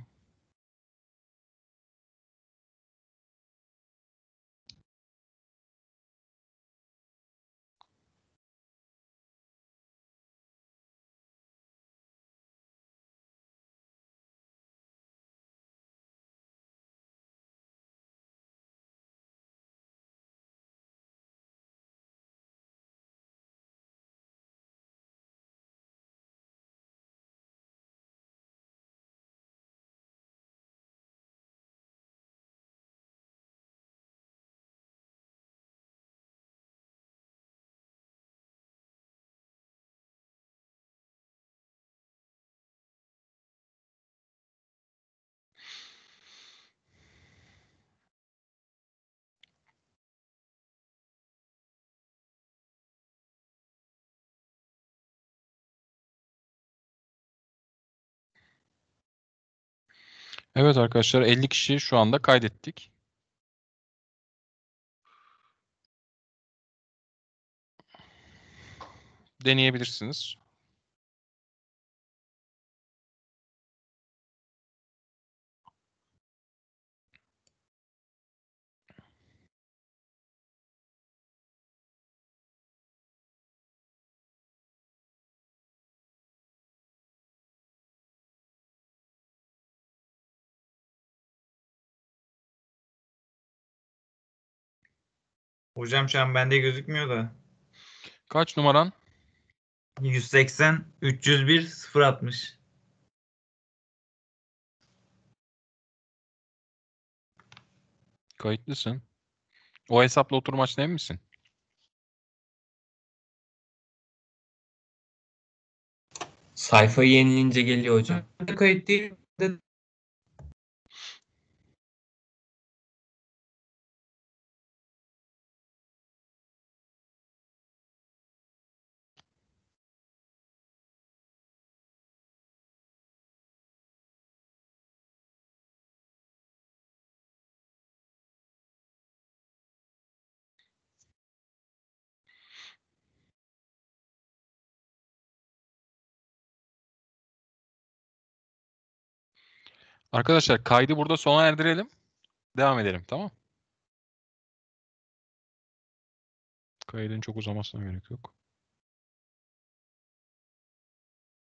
Evet arkadaşlar 50 kişi şu anda kaydettik. Deneyebilirsiniz. Hocam şu an bende gözükmüyor da. Kaç numaran? 180 301 060. Kayıtlısın. O hesapla oturum açtın emin misin? Sayfa yenilince geliyor hocam. Kayıt değil. Arkadaşlar kaydı burada sona erdirelim. Devam edelim tamam Kaydın çok uzamasına gerek yok.